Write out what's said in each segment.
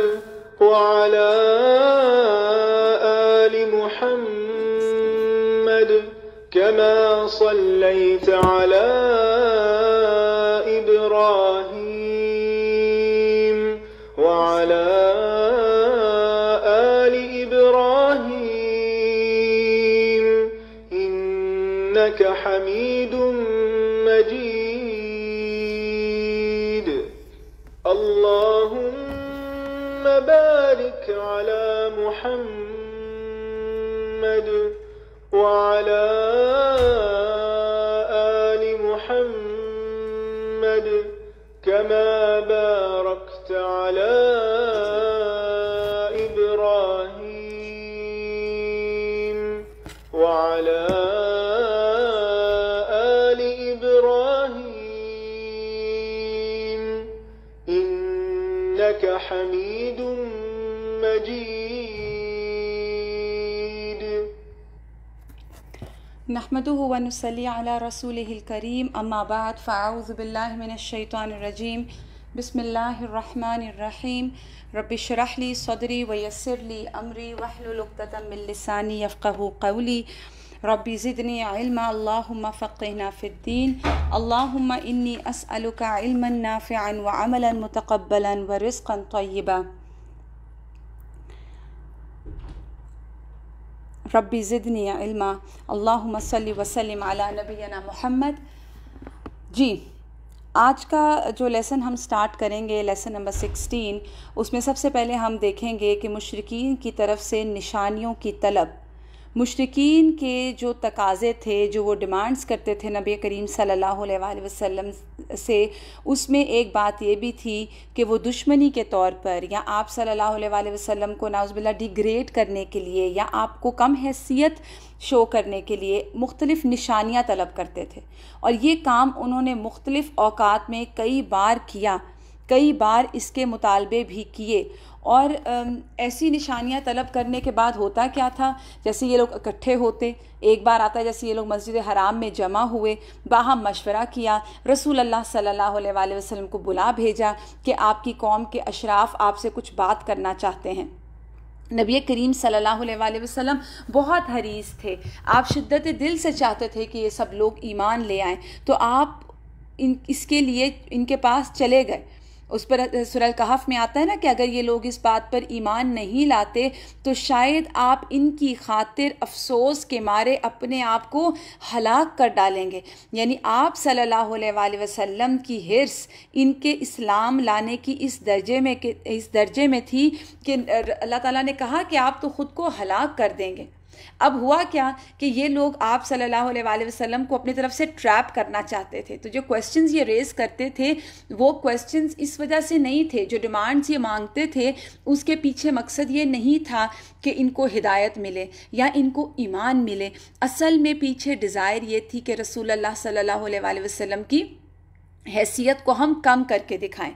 محمد وعلى آل محمد كما صليت على محمد نحمده ونصلي على رسوله الكريم أما بعد فأعوذ بالله من الشيطان الرجيم بسم الله الرحمن الرحيم رب اشرح لي صدري ويسر لي أمري واحلل عقدة من لساني يفقه قولي ربي زدني علما اللهم فقهنا في الدين اللهم إني أسألك علما نافعا وعملا متقبلا ورزقا طيبا زدني يا علما اللهم صل وسلم अला नबीना محمد जी आज का जो लेसन हम स्टार्ट करेंगे लेसन नंबर सिक्सटीन उसमें सबसे पहले हम देखेंगे कि मुशरकिन की तरफ से निशानियों की तलब मुशरकिन के जो तकाज़े थे जो वो डिमांड्स करते थे नबी करीम सल्लल्लाहु अलैहि वसल्लम से उसमें एक बात ये भी थी कि वो दुश्मनी के तौर पर या आप सल्लल्लाहु अलैहि वसल्लम को नाउज़बिल्ला डिग्रेड करने के लिए या आपको कम हैसियत शो करने के लिए मुख्तलिफ़ निशानियाँ तलब करते थे और ये काम उन्होंने मुख्तलिफ़ अवकात में कई बार किया कई बार इसके मुतालबे भी किए और ऐसी निशानियां तलब करने के बाद होता क्या था जैसे ये लोग इकट्ठे होते एक बार आता जैसे ये लोग मस्जिद हराम में जमा हुए वहाँ मशवरा किया रसूल अल्लाह सल्लल्लाहु अलैहि वसल्लम को बुला भेजा कि आपकी कौम के अशराफ आपसे कुछ बात करना चाहते हैं नबी करीम सल्लल्लाहु अलैहि वसल्लम बहुत हरीस थे आप शिद्दत दिल से चाहते थे कि ये सब लोग ईमान ले आएँ तो आप इन इसके लिए इनके पास चले गए उस पर सुरल कहफ में आता है ना कि अगर ये लोग इस बात पर ईमान नहीं लाते तो शायद आप इनकी खातिर अफसोस के मारे अपने आप को हलाक कर डालेंगे यानी आप सल्लल्लाहु अलैहि वसल्लम की हिरस इनके इस्लाम लाने की इस दर्जे में इस दर्जे में थी कि अल्लाह ताला ने कहा कि आप तो ख़ुद को हलाक कर देंगे अब हुआ क्या कि ये लोग आप सल्लल्लाहु अलैहि वसल्लम को अपनी तरफ से ट्रैप करना चाहते थे तो जो क्वेश्चंस ये रेज करते थे वो क्वेश्चंस इस वजह से नहीं थे जो डिमांड्स ये मांगते थे उसके पीछे मकसद ये नहीं था कि इनको हिदायत मिले या इनको ईमान मिले असल में पीछे डिज़ायर ये थी कि रसूल अल्लाह सल्लल्लाहु अलैहि वसल्लम की हैसियत को हम कम करके दिखाएं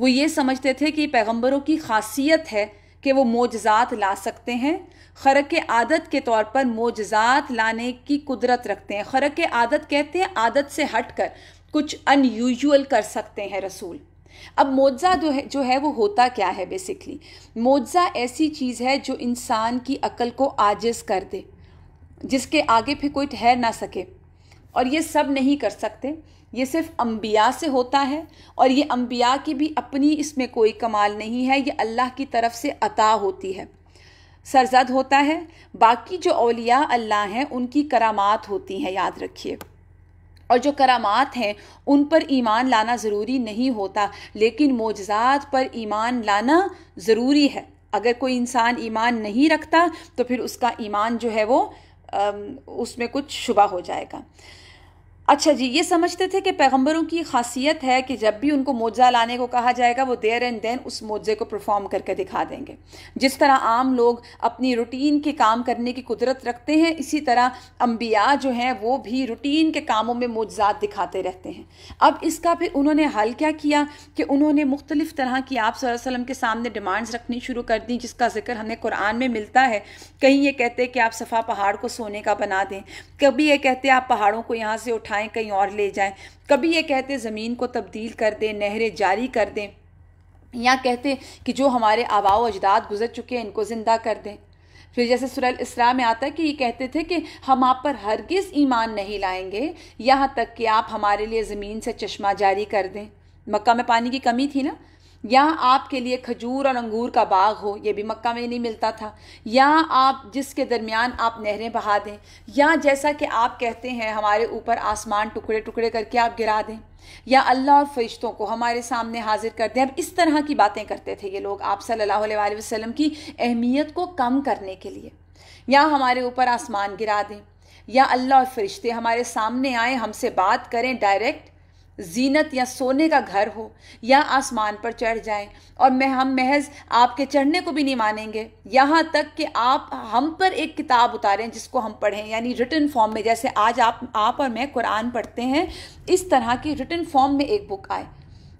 वो ये समझते थे कि पैगम्बरों की खासियत है कि वो मोजात ला सकते हैं खरक आदत के तौर पर मोजात लाने की कुदरत रखते हैं खरक आदत कहते हैं आदत से हट कर कुछ अनयूजल कर सकते हैं रसूल अब मोजा जो है जो है वो होता क्या है बेसिकली मोजा ऐसी चीज़ है जो इंसान की अकल को आजिज़ कर दे जिसके आगे फिर कोई ठहर ना सके और ये सब नहीं कर सकते ये सिर्फ अम्बिया से होता है और ये अम्बिया की भी अपनी इसमें कोई कमाल नहीं है ये अल्लाह की तरफ से अता होती है सरजद होता है बाकी जो अलिया अल्लाह हैं उनकी करामात होती हैं याद रखिए और जो करामात हैं उन पर ईमान लाना ज़रूरी नहीं होता लेकिन मोजात पर ईमान लाना ज़रूरी है अगर कोई इंसान ईमान नहीं रखता तो फिर उसका ईमान जो है वो उसमें कुछ शुबा हो जाएगा अच्छा जी ये समझते थे कि पैगंबरों की खासियत है कि जब भी उनको मोजा लाने को कहा जाएगा वो देर एंड देन उस मोजे को परफॉर्म करके दिखा देंगे जिस तरह आम लोग अपनी रूटीन के काम करने की कुदरत रखते हैं इसी तरह अम्बिया जो हैं वो भी रूटीन के कामों में मोजात दिखाते रहते हैं अब इसका फिर उन्होंने हल क्या किया कि उन्होंने मुख्तलिफ़ तरह की आप सल्लम के सामने डिमांड्स रखनी शुरू कर दी जिसका जिक्र हमें कुरान में मिलता है कहीं ये कहते कि आप सफ़ा पहाड़ को सोने का बना दें कभी ये कहते आप पहाड़ों को यहाँ से उठा उठाएं कहीं और ले जाएं कभी ये कहते ज़मीन को तब्दील कर दें नहरें जारी कर दें या कहते कि जो हमारे आबाओ अजदाद गुजर चुके हैं इनको ज़िंदा कर दें फिर जैसे सुरल इसरा में आता है कि ये कहते थे कि हम आप पर हरगिज़ ईमान नहीं लाएंगे यहाँ तक कि आप हमारे लिए ज़मीन से चश्मा जारी कर दें मक्का में पानी की कमी थी ना या आपके लिए खजूर और अंगूर का बाग हो ये भी मक्का में नहीं मिलता था या आप जिसके दरमियान आप नहरें बहा दें या जैसा कि आप कहते हैं हमारे ऊपर आसमान टुकड़े टुकड़े करके आप गिरा दें या अल्लाह और फरिश्तों को हमारे सामने हाजिर कर दें अब इस तरह की बातें करते थे ये लोग आप सल्लल्लाहु अलैहि वसल्लम की अहमियत को कम करने के लिए या हमारे ऊपर आसमान गिरा दें या अल्लाह और फरिश्ते हमारे सामने आए हमसे बात करें डायरेक्ट जीनत या सोने का घर हो या आसमान पर चढ़ जाएं और मैं हम महज आपके चढ़ने को भी नहीं मानेंगे यहाँ तक कि आप हम पर एक किताब उतारें जिसको हम पढ़ें यानी रिटर्न फॉर्म में जैसे आज आप आप और मैं कुरान पढ़ते हैं इस तरह की रिटर्न फॉर्म में एक बुक आए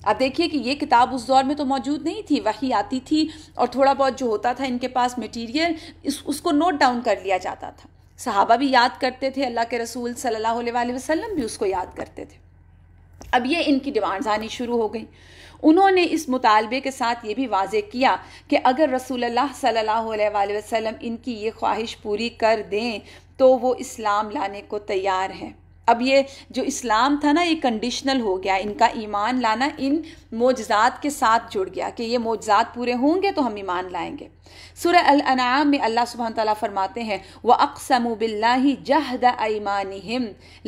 आप देखिए कि ये किताब उस दौर में तो मौजूद नहीं थी वही आती थी और थोड़ा बहुत जो होता था इनके पास मटीरियल इस उसको नोट डाउन कर लिया जाता था सहाबा भी याद करते थे अल्लाह के रसूल सल्ला वसलम भी उसको याद करते थे अब ये इनकी डिमांड्स आनी शुरू हो गई उन्होंने इस मुतालबे के साथ ये भी वाजे किया कि अगर रसूल सल्ला वसम इनकी ये ख्वाहिश पूरी कर दें तो वो इस्लाम लाने को तैयार हैं अब ये जो इस्लाम था ना ये कंडीशनल हो गया इनका ईमान लाना इन मोजात के साथ जुड़ गया कि ये मोजात पूरे होंगे तो हम ईमान लाएंगे सुर अनाम में अल्लाह सुबह तला फरमाते हैं व अकसम बिल्ला जहद ईमान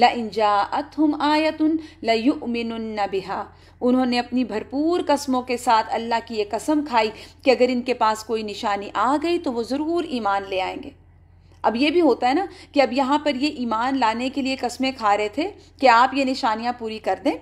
लात हम आयतन लमिन बिहा उन्होंने अपनी भरपूर कस्मों के साथ अल्लाह की ये कसम खाई कि अगर इनके पास कोई निशानी आ गई तो वो ज़रूर ईमान ले आएंगे अब ये भी होता है ना कि अब यहाँ पर ये ईमान लाने के लिए कस्में खा रहे थे कि आप ये निशानियाँ पूरी कर दें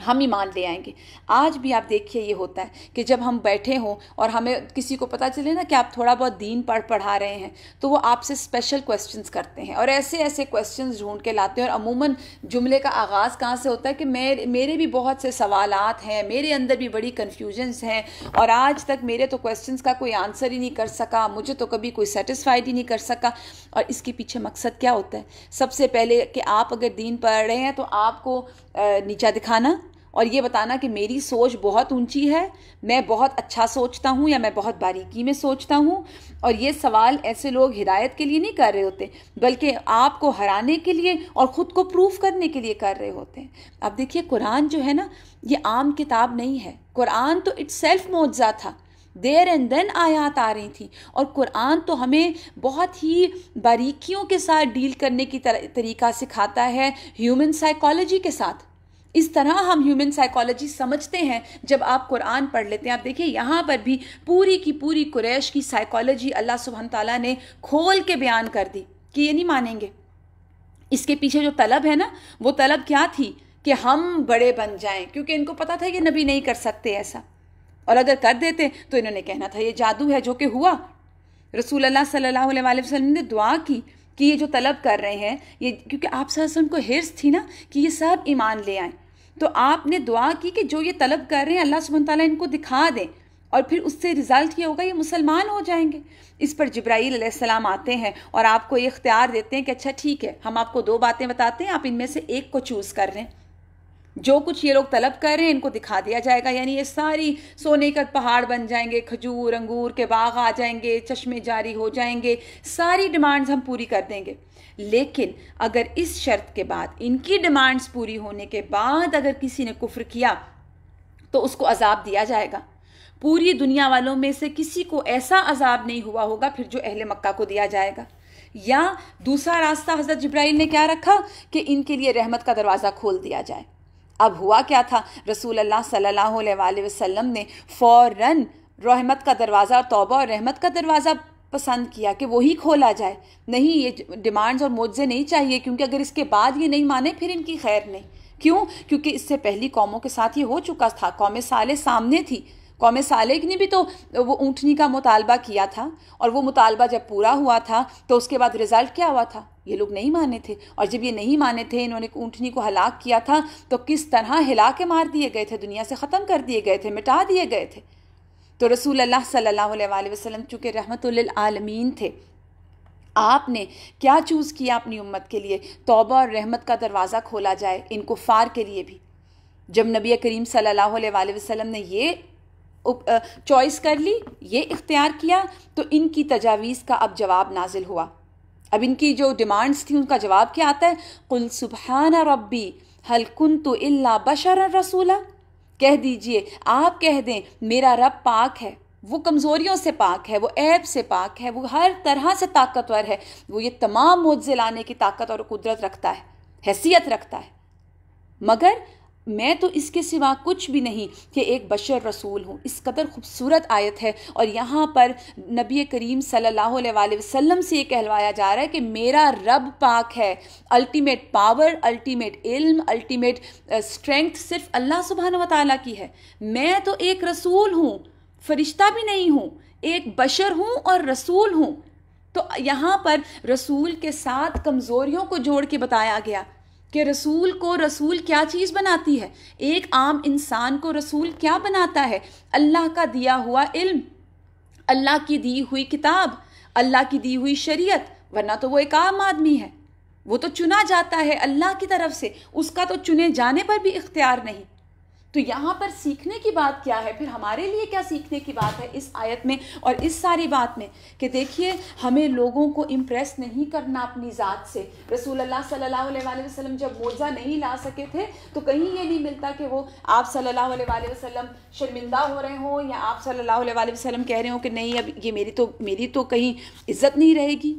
हम ही मान ले आएंगे आज भी आप देखिए ये होता है कि जब हम बैठे हों और हमें किसी को पता चले ना कि आप थोड़ा बहुत दीन पढ़ पढ़ा रहे हैं तो वो आपसे स्पेशल क्वेश्चंस करते हैं और ऐसे ऐसे क्वेश्चंस ढूंढ के लाते हैं और अमूमन जुमले का आगाज़ कहाँ से होता है कि मेरे मेरे भी बहुत से सवाल हैं मेरे अंदर भी बड़ी कन्फ्यूजन्स हैं और आज तक मेरे तो क्वेश्चन का कोई आंसर ही नहीं कर सका मुझे तो कभी कोई सेटिस्फाइड ही नहीं कर सका और इसके पीछे मकसद क्या होता है सबसे पहले कि आप अगर दीन पढ़ रहे हैं तो आपको नीचा दिखाना और ये बताना कि मेरी सोच बहुत ऊंची है मैं बहुत अच्छा सोचता हूँ या मैं बहुत बारीकी में सोचता हूँ और ये सवाल ऐसे लोग हिदायत के लिए नहीं कर रहे होते बल्कि आपको हराने के लिए और ख़ुद को प्रूफ करने के लिए कर रहे होते हैं अब देखिए कुरान जो है ना ये आम किताब नहीं है कुरान तो इट्स सेल्फ मुआवजा था देर एंड देन आयात आ रही थी और कुरान तो हमें बहुत ही बारीकियों के साथ डील करने की तरीका सिखाता है ह्यूमन साइकोलॉजी के साथ इस तरह हम ह्यूमन साइकोलॉजी समझते हैं जब आप कुरान पढ़ लेते हैं आप देखिए यहाँ पर भी पूरी की पूरी कुरैश की साइकोलॉजी अल्लाह सुबहन ताला ने खोल के बयान कर दी कि ये नहीं मानेंगे इसके पीछे जो तलब है ना वो तलब क्या थी कि हम बड़े बन जाएं क्योंकि इनको पता था कि नबी नहीं कर सकते ऐसा और अगर कर देते तो इन्होंने कहना था ये जादू है जो कि हुआ रसूल अल्लाह सल्लल्लाहु अलैहि वसल्लम ने दुआ की कि ये जो तलब कर रहे हैं ये क्योंकि आप सल्लम को हिर्स थी ना कि ये सब ईमान ले आए तो आपने दुआ की कि जो ये तलब कर रहे हैं अल्लाह सुबह तला इनको दिखा दें और फिर उससे रिज़ल्ट ये होगा ये मुसलमान हो जाएंगे इस पर जब्राईसम आते हैं और आपको ये इख्तियार देते हैं कि अच्छा ठीक है हम आपको दो बातें बताते हैं आप इनमें से एक को चूज़ कर रहे हैं जो कुछ ये लोग तलब कर रहे हैं इनको दिखा दिया जाएगा यानी ये सारी सोने का पहाड़ बन जाएंगे खजूर अंगूर के बाग आ जाएंगे चश्मे जारी हो जाएंगे सारी डिमांड्स हम पूरी कर देंगे लेकिन अगर इस शर्त के बाद इनकी डिमांड्स पूरी होने के बाद अगर किसी ने कुफ्र किया तो उसको अजाब दिया जाएगा पूरी दुनिया वालों में से किसी को ऐसा अजाब नहीं हुआ होगा फिर जो अहले मक्का को दिया जाएगा या दूसरा रास्ता हज़रत जब्राइल ने क्या रखा कि इनके लिए रहमत का दरवाज़ा खोल दिया जाए अब हुआ क्या था रसूल अल्लाह सल्लल्लाहु अलैहि वसल्लम ने फ़ौरन रहमत का दरवाज़ा और तौबा और रहमत का दरवाज़ा पसंद किया कि वही खोला जाए नहीं ये डिमांड्स और मुआवजे नहीं चाहिए क्योंकि अगर इसके बाद ये नहीं माने फिर इनकी खैर नहीं क्यों क्योंकि इससे पहली कौमों के साथ ये हो चुका था कौम साले सामने थी कौम सालिक ने भी तो वो ऊँटनी का मुतालबा किया था और वो मुतालबा जब पूरा हुआ था तो उसके बाद रिज़ल्ट क्या हुआ था ये लोग नहीं माने थे और जब ये नहीं माने थे इन्होंने ऊँटनी को हलाक किया था तो किस तरह हिला के मार दिए गए थे दुनिया से ख़त्म कर दिए गए थे मिटा दिए गए थे तो रसूल अल्लाह सल्लल्लाहु अलैहि वसल्लम चूँकि रहमत आलमीन थे आपने क्या चूज़ किया अपनी उम्मत के लिए तोबा और रहमत का दरवाज़ा खोला जाए इनको फार के लिए भी जब नबी करीम सल्लल्लाहु अलैहि वसल्लम ने ये चॉइस कर ली ये इख्तियार किया तो इनकी तजावीज़ का अब जवाब नाजिल हुआ अब इनकी जो डिमांड्स थी उनका जवाब क्या आता है कुल सुबहाना रब्बी कुन तो इल्ला बशर रसूला कह दीजिए आप कह दें मेरा रब पाक है वो कमज़ोरियों से पाक है वो ऐब से पाक है वो हर तरह से ताकतवर है वो ये तमाम मुआवजे लाने की ताकत और कुदरत रखता है हैसियत रखता है मगर मैं तो इसके सिवा कुछ भी नहीं कि एक बशर रसूल हूँ इस कदर खूबसूरत आयत है और यहाँ पर नबी करीम सल्लल्लाहु अलैहि वसल्लम से ये कहलवाया जा रहा है कि मेरा रब पाक है अल्टीमेट पावर अल्टीमेट इल्म अल्टीमेट स्ट्रेंथ सिर्फ अल्लाह सुबहान व की है मैं तो एक रसूल हूँ फरिश्ता भी नहीं हूँ एक बशर हूँ और रसूल हूँ तो यहाँ पर रसूल के साथ कमज़ोरियों को जोड़ के बताया गया कि रसूल को रसूल क्या चीज़ बनाती है एक आम इंसान को रसूल क्या बनाता है अल्लाह का दिया हुआ इल्म अल्लाह की दी हुई किताब अल्लाह की दी हुई शरीयत वरना तो वो एक आम आदमी है वो तो चुना जाता है अल्लाह की तरफ से उसका तो चुने जाने पर भी इख्तियार नहीं तो यहाँ पर सीखने की बात क्या है फिर हमारे लिए क्या सीखने की बात है इस आयत में और इस सारी बात में कि देखिए हमें लोगों को इम्प्रेस नहीं करना अपनी ज़ात से रसूल अल्लाह सल्लल्लाहु अलैहि वसल्लम जब मोज़ा नहीं ला सके थे तो कहीं ये नहीं मिलता कि वो आप सल्लल्लाहु अलैहि वसल्लम शर्मिंदा हो रहे हों या आप सल्लल्लाहु अलैहि वसल्लम कह रहे हो कि नहीं अब ये मेरी तो मेरी तो कहीं इज़्ज़त नहीं रहेगी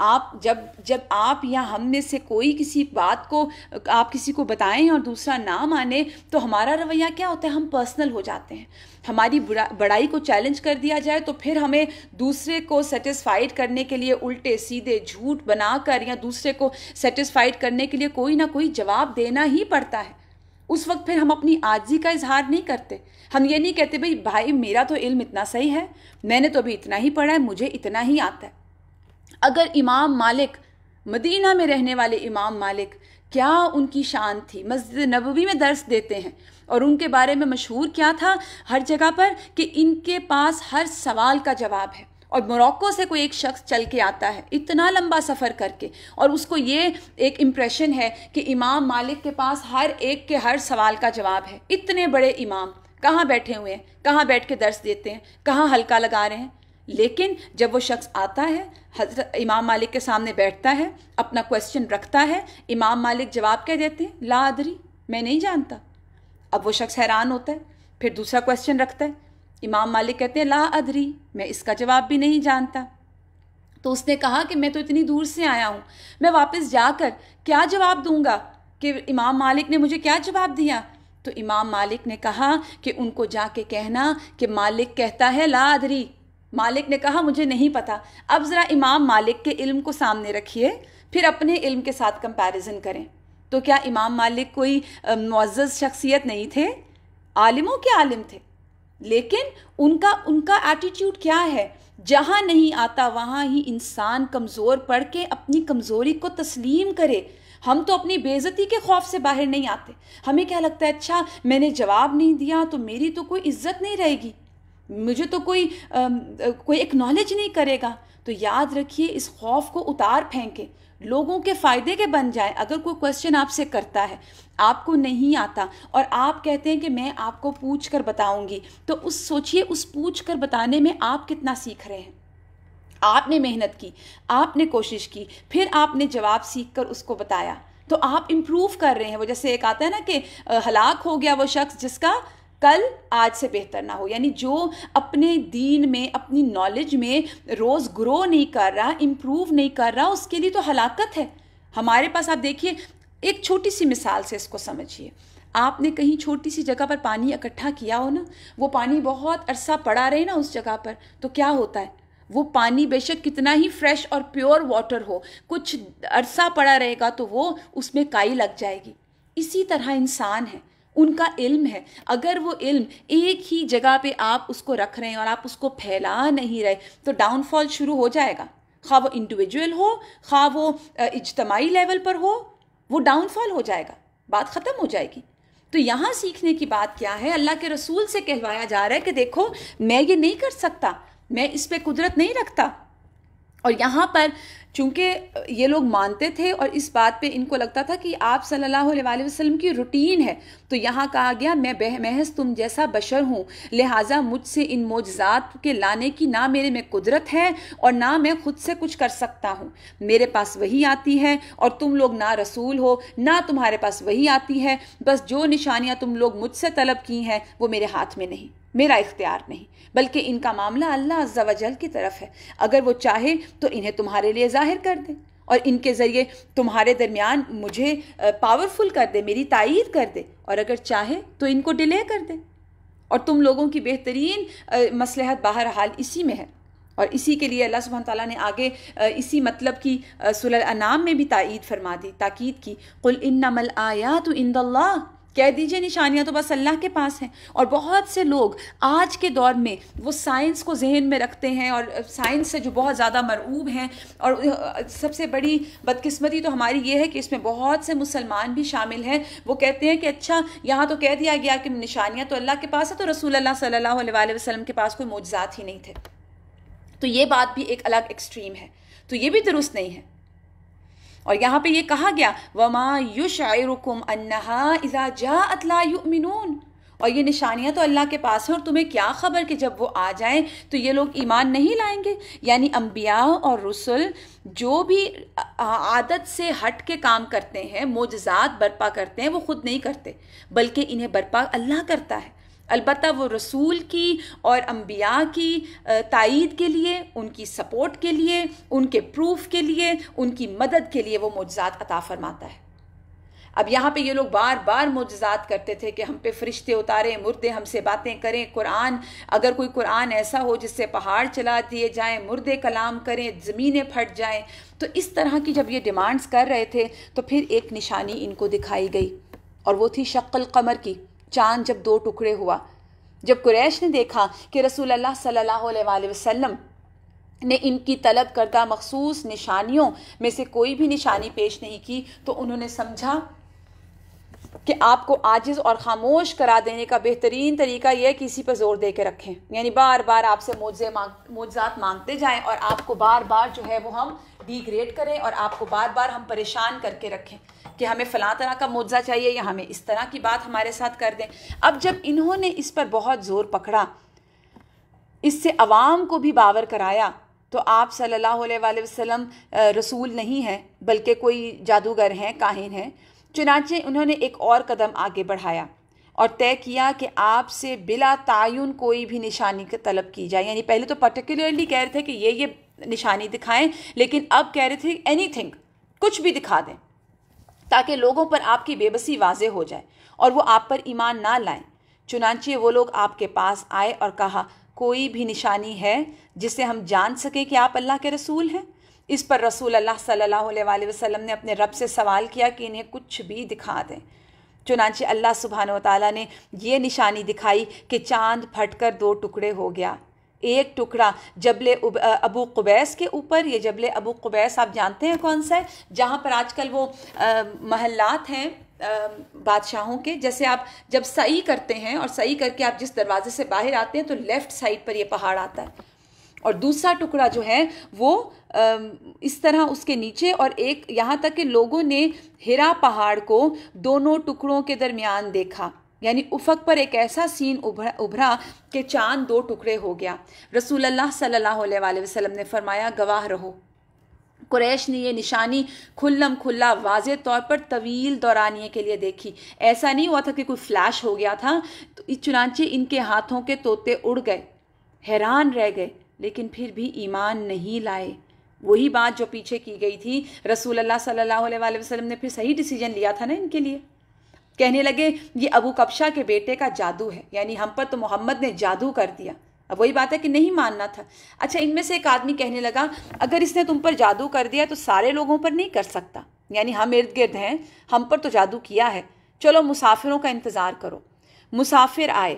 आप जब जब आप या हम में से कोई किसी बात को आप किसी को बताएं और दूसरा ना माने तो हमारा रवैया क्या होता है हम पर्सनल हो जाते हैं हमारी बड़ाई को चैलेंज कर दिया जाए तो फिर हमें दूसरे को सेटिस्फाइड करने के लिए उल्टे सीधे झूठ बनाकर या दूसरे को सेटिस्फाइड करने के लिए कोई ना कोई जवाब देना ही पड़ता है उस वक्त फिर हम अपनी आजी का इजहार नहीं करते हम ये नहीं कहते भाई भाई मेरा तो इल्म इतना सही है मैंने तो अभी इतना ही पढ़ा है मुझे इतना ही आता है अगर इमाम मालिक मदीना में रहने वाले इमाम मालिक क्या उनकी शान थी मस्जिद नबवी में दर्स देते हैं और उनके बारे में मशहूर क्या था हर जगह पर कि इनके पास हर सवाल का जवाब है और मोरक्को से कोई एक शख्स चल के आता है इतना लंबा सफ़र करके और उसको ये एक इम्प्रेशन है कि इमाम मालिक के पास हर एक के हर सवाल का जवाब है इतने बड़े इमाम कहाँ बैठे हुए हैं कहाँ बैठ के दर्श देते हैं कहाँ हल्का लगा रहे हैं लेकिन जब वो शख्स आता है हजरत इमाम मालिक के सामने बैठता है अपना क्वेश्चन रखता है इमाम मालिक जवाब कह देते हैं ला अदरी मैं नहीं जानता अब वो शख्स हैरान होता है फिर दूसरा क्वेश्चन रखता है इमाम मालिक कहते हैं ला अदरी मैं इसका जवाब भी नहीं जानता तो उसने कहा कि मैं तो इतनी दूर से आया हूँ मैं वापस जाकर क्या जवाब दूंगा कि इमाम मालिक ने मुझे क्या जवाब दिया तो इमाम मालिक ने कहा कि उनको जाके कहना कि मालिक कहता है ला अदरी मालिक ने कहा मुझे नहीं पता अब ज़रा इमाम मालिक के इल्म को सामने रखिए फिर अपने इल्म के साथ कंपैरिजन करें तो क्या इमाम मालिक कोई मुआज़ शख्सियत नहीं थे आलिमों के आलिम थे लेकिन उनका उनका एटीट्यूड क्या है जहाँ नहीं आता वहाँ ही इंसान कमज़ोर पढ़ के अपनी कमज़ोरी को तस्लीम करे हम तो अपनी बेइज्जती के खौफ से बाहर नहीं आते हमें क्या लगता है अच्छा मैंने जवाब नहीं दिया तो मेरी तो कोई इज्जत नहीं रहेगी मुझे तो कोई आ, कोई एक्नॉलेज नहीं करेगा तो याद रखिए इस खौफ को उतार फेंके लोगों के फ़ायदे के बन जाए अगर कोई क्वेश्चन आपसे करता है आपको नहीं आता और आप कहते हैं कि मैं आपको पूछ कर बताऊंगी तो उस सोचिए उस पूछ कर बताने में आप कितना सीख रहे हैं आपने मेहनत की आपने कोशिश की फिर आपने जवाब सीख कर उसको बताया तो आप इम्प्रूव कर रहे हैं वो जैसे एक आता है ना कि हलाक हो गया वो शख्स जिसका कल आज से बेहतर ना हो यानी जो अपने दीन में अपनी नॉलेज में रोज़ ग्रो नहीं कर रहा इम्प्रूव नहीं कर रहा उसके लिए तो हलाकत है हमारे पास आप देखिए एक छोटी सी मिसाल से इसको समझिए आपने कहीं छोटी सी जगह पर पानी इकट्ठा किया हो ना वो पानी बहुत अरसा पड़ा रहे ना उस जगह पर तो क्या होता है वो पानी बेशक कितना ही फ्रेश और प्योर वाटर हो कुछ अरसा पड़ा रहेगा तो वो उसमें काई लग जाएगी इसी तरह इंसान है उनका इल्म है अगर वो इल्म एक ही जगह पे आप उसको रख रहे हैं और आप उसको फैला नहीं रहे तो डाउनफॉल शुरू हो जाएगा खा वो इंडिविजुअल हो खा वो इजतमाही लेवल पर हो वो डाउनफॉल हो जाएगा बात ख़त्म हो जाएगी तो यहाँ सीखने की बात क्या है अल्लाह के रसूल से कहवाया जा रहा है कि देखो मैं ये नहीं कर सकता मैं इस पर कुदरत नहीं रखता और यहाँ पर चूँकि ये लोग मानते थे और इस बात पे इनको लगता था कि आप सल्लल्लाहु अलैहि वसल्लम की रूटीन है तो यहाँ कहा गया मैं महज तुम जैसा बशर हूँ लिहाजा मुझसे इन मोजात के लाने की ना मेरे में कुदरत है और ना मैं खुद से कुछ कर सकता हूँ मेरे पास वही आती है और तुम लोग ना रसूल हो ना तुम्हारे पास वही आती है बस जो निशानियाँ तुम लोग मुझसे तलब की हैं वो मेरे हाथ में नहीं मेरा इख्तियार नहीं बल्कि इनका मामला अल्लाह अज्जावजल की तरफ है अगर वो चाहे तो इन्हें तुम्हारे लिए जाहिर कर दे और इनके ज़रिए तुम्हारे दरमियान मुझे पावरफुल कर दे मेरी तइद कर दे और अगर चाहे तो इनको डिले कर दे और तुम लोगों की बेहतरीन मसलहत हाल इसी में है और इसी के लिए अल्लाह सुबह ताली ने आगे इसी मतलब की सुलल अनाम में भी तइद फरमा दी ताकीद की कुल इन नमल आया तो इंदल्ला कह दीजिए निशानियां तो बस अल्लाह के पास हैं और बहुत से लोग आज के दौर में वो साइंस को जहन में रखते हैं और साइंस से जो बहुत ज़्यादा मरऊब हैं और सबसे बड़ी बदकिस्मती तो हमारी ये है कि इसमें बहुत से मुसलमान भी शामिल हैं वो कहते हैं कि अच्छा यहाँ तो कह दिया गया कि निशानियाँ तो अल्लाह के पास है तो रसूल अल्लाह सल्ला वसलम के पास कोई मोजात ही नहीं थे तो ये बात भी एक अलग एक्सट्रीम है तो ये भी दुरुस्त नहीं है और यहाँ पे ये कहा गया वमा युशायरुकुम अन्नहा इज़ा जा अतला युमिनून और ये निशानियाँ तो अल्लाह के पास हैं और तुम्हें क्या खबर कि जब वो आ जाएं तो ये लोग ईमान नहीं लाएंगे यानी अम्बिया और रसुल जो भी आदत से हट के काम करते हैं मोजात बर्पा करते हैं वो खुद नहीं करते बल्कि इन्हें बर्पा अल्लाह करता है अलबत् वो रसूल की और अम्बिया की तइद के लिए उनकी सपोर्ट के लिए उनके प्रूफ के लिए उनकी मदद के लिए वो मुजात अता फरमाता है अब यहाँ पे ये लोग बार बार मुजजात करते थे कि हम पे फरिश्ते उतारें मुर्दे हमसे बातें करें कुरान अगर कोई कुरान ऐसा हो जिससे पहाड़ चला दिए जाएं मुर्दे कलाम करें ज़मीनें फट जाएं तो इस तरह की जब ये डिमांड्स कर रहे थे तो फिर एक निशानी इनको दिखाई गई और वो थी शक्ल कमर की चांद जब दो टुकड़े हुआ जब कुरैश ने देखा कि रसूल अल्लाह सल्लल्लाहु अलैहि वसल्लम ने इनकी तलब करदा मखसूस निशानियों में से कोई भी निशानी पेश नहीं की तो उन्होंने समझा कि आपको आजिज़ और ख़ामोश करा देने का बेहतरीन तरीका यह किसी कि इसी पर ज़ोर दे के रखें यानी बार बार आपसे मोजे मांग मोजात मांगते जाएं और आपको बार बार जो है वो हम डिग्रेड करें और आपको बार बार हम परेशान करके रखें कि हमें फ़लाँ तरह का मुआवजा चाहिए या हमें इस तरह की बात हमारे साथ कर दें अब जब इन्होंने इस पर बहुत ज़ोर पकड़ा इससे आवाम को भी बावर कराया तो आप सल्लल्लाहु अलैहि वसल्लम रसूल नहीं हैं बल्कि कोई जादूगर हैं काहिन हैं चुनाचे उन्होंने एक और कदम आगे बढ़ाया और तय किया कि आपसे बिला तयन कोई भी निशानी की तलब की जाए यानी पहले तो पर्टिकुलरली कह रहे थे कि ये ये निशानी दिखाएं लेकिन अब कह रहे थे एनीथिंग कुछ भी दिखा दें ताकि लोगों पर आपकी बेबसी वाजे हो जाए और वो आप पर ईमान ना लाएं चुनाचे वो लोग आपके पास आए और कहा कोई भी निशानी है जिससे हम जान सकें कि आप अल्लाह के रसूल हैं इस पर रसूल अल्लाह सल्लल्लाहु अलैहि वसल्लम ने अपने रब से सवाल किया कि इन्हें कुछ भी दिखा दें चुनाचे अल्लाह सुबहान तला ने यह निशानी दिखाई कि चांद फटकर दो टुकड़े हो गया एक टुकड़ा जबले अबू कुबैस के ऊपर ये जबले अबू कुबैस आप जानते हैं कौन सा है जहाँ पर आजकल वो महल्लात हैं बादशाहों के जैसे आप जब सही करते हैं और सही करके आप जिस दरवाजे से बाहर आते हैं तो लेफ़्ट साइड पर ये पहाड़ आता है और दूसरा टुकड़ा जो है वो इस तरह उसके नीचे और एक यहाँ तक कि लोगों ने हिरा पहाड़ को दोनों टुकड़ों के दरमियान देखा यानी उफक पर एक ऐसा सीन उभरा उभरा कि चांद दो टुकड़े हो गया रसूल अल्लाह सल्लल्लाहु अलैहि वसल्लम ने फरमाया गवाह रहो कुरैश ने ये निशानी खुल्लम खुल्ला वाज तौर पर तवील दौरानिए के लिए देखी ऐसा नहीं हुआ था कि कोई फ्लैश हो गया था तो इस चुनाचे इनके हाथों के तोते उड़ गए हैरान रह गए लेकिन फिर भी ईमान नहीं लाए वही बात जो पीछे की गई थी रसूल अल्लाह सल्लल्लाहु अलैहि वसल्लम ने फिर सही डिसीजन लिया था ना इनके लिए कहने लगे ये अबू कपशा के बेटे का जादू है यानी हम पर तो मोहम्मद ने जादू कर दिया अब वही बात है कि नहीं मानना था अच्छा इनमें से एक आदमी कहने लगा अगर इसने तुम पर जादू कर दिया तो सारे लोगों पर नहीं कर सकता यानी हम इर्द गिर्द हैं हम पर तो जादू किया है चलो मुसाफिरों का इंतज़ार करो मुसाफिर आए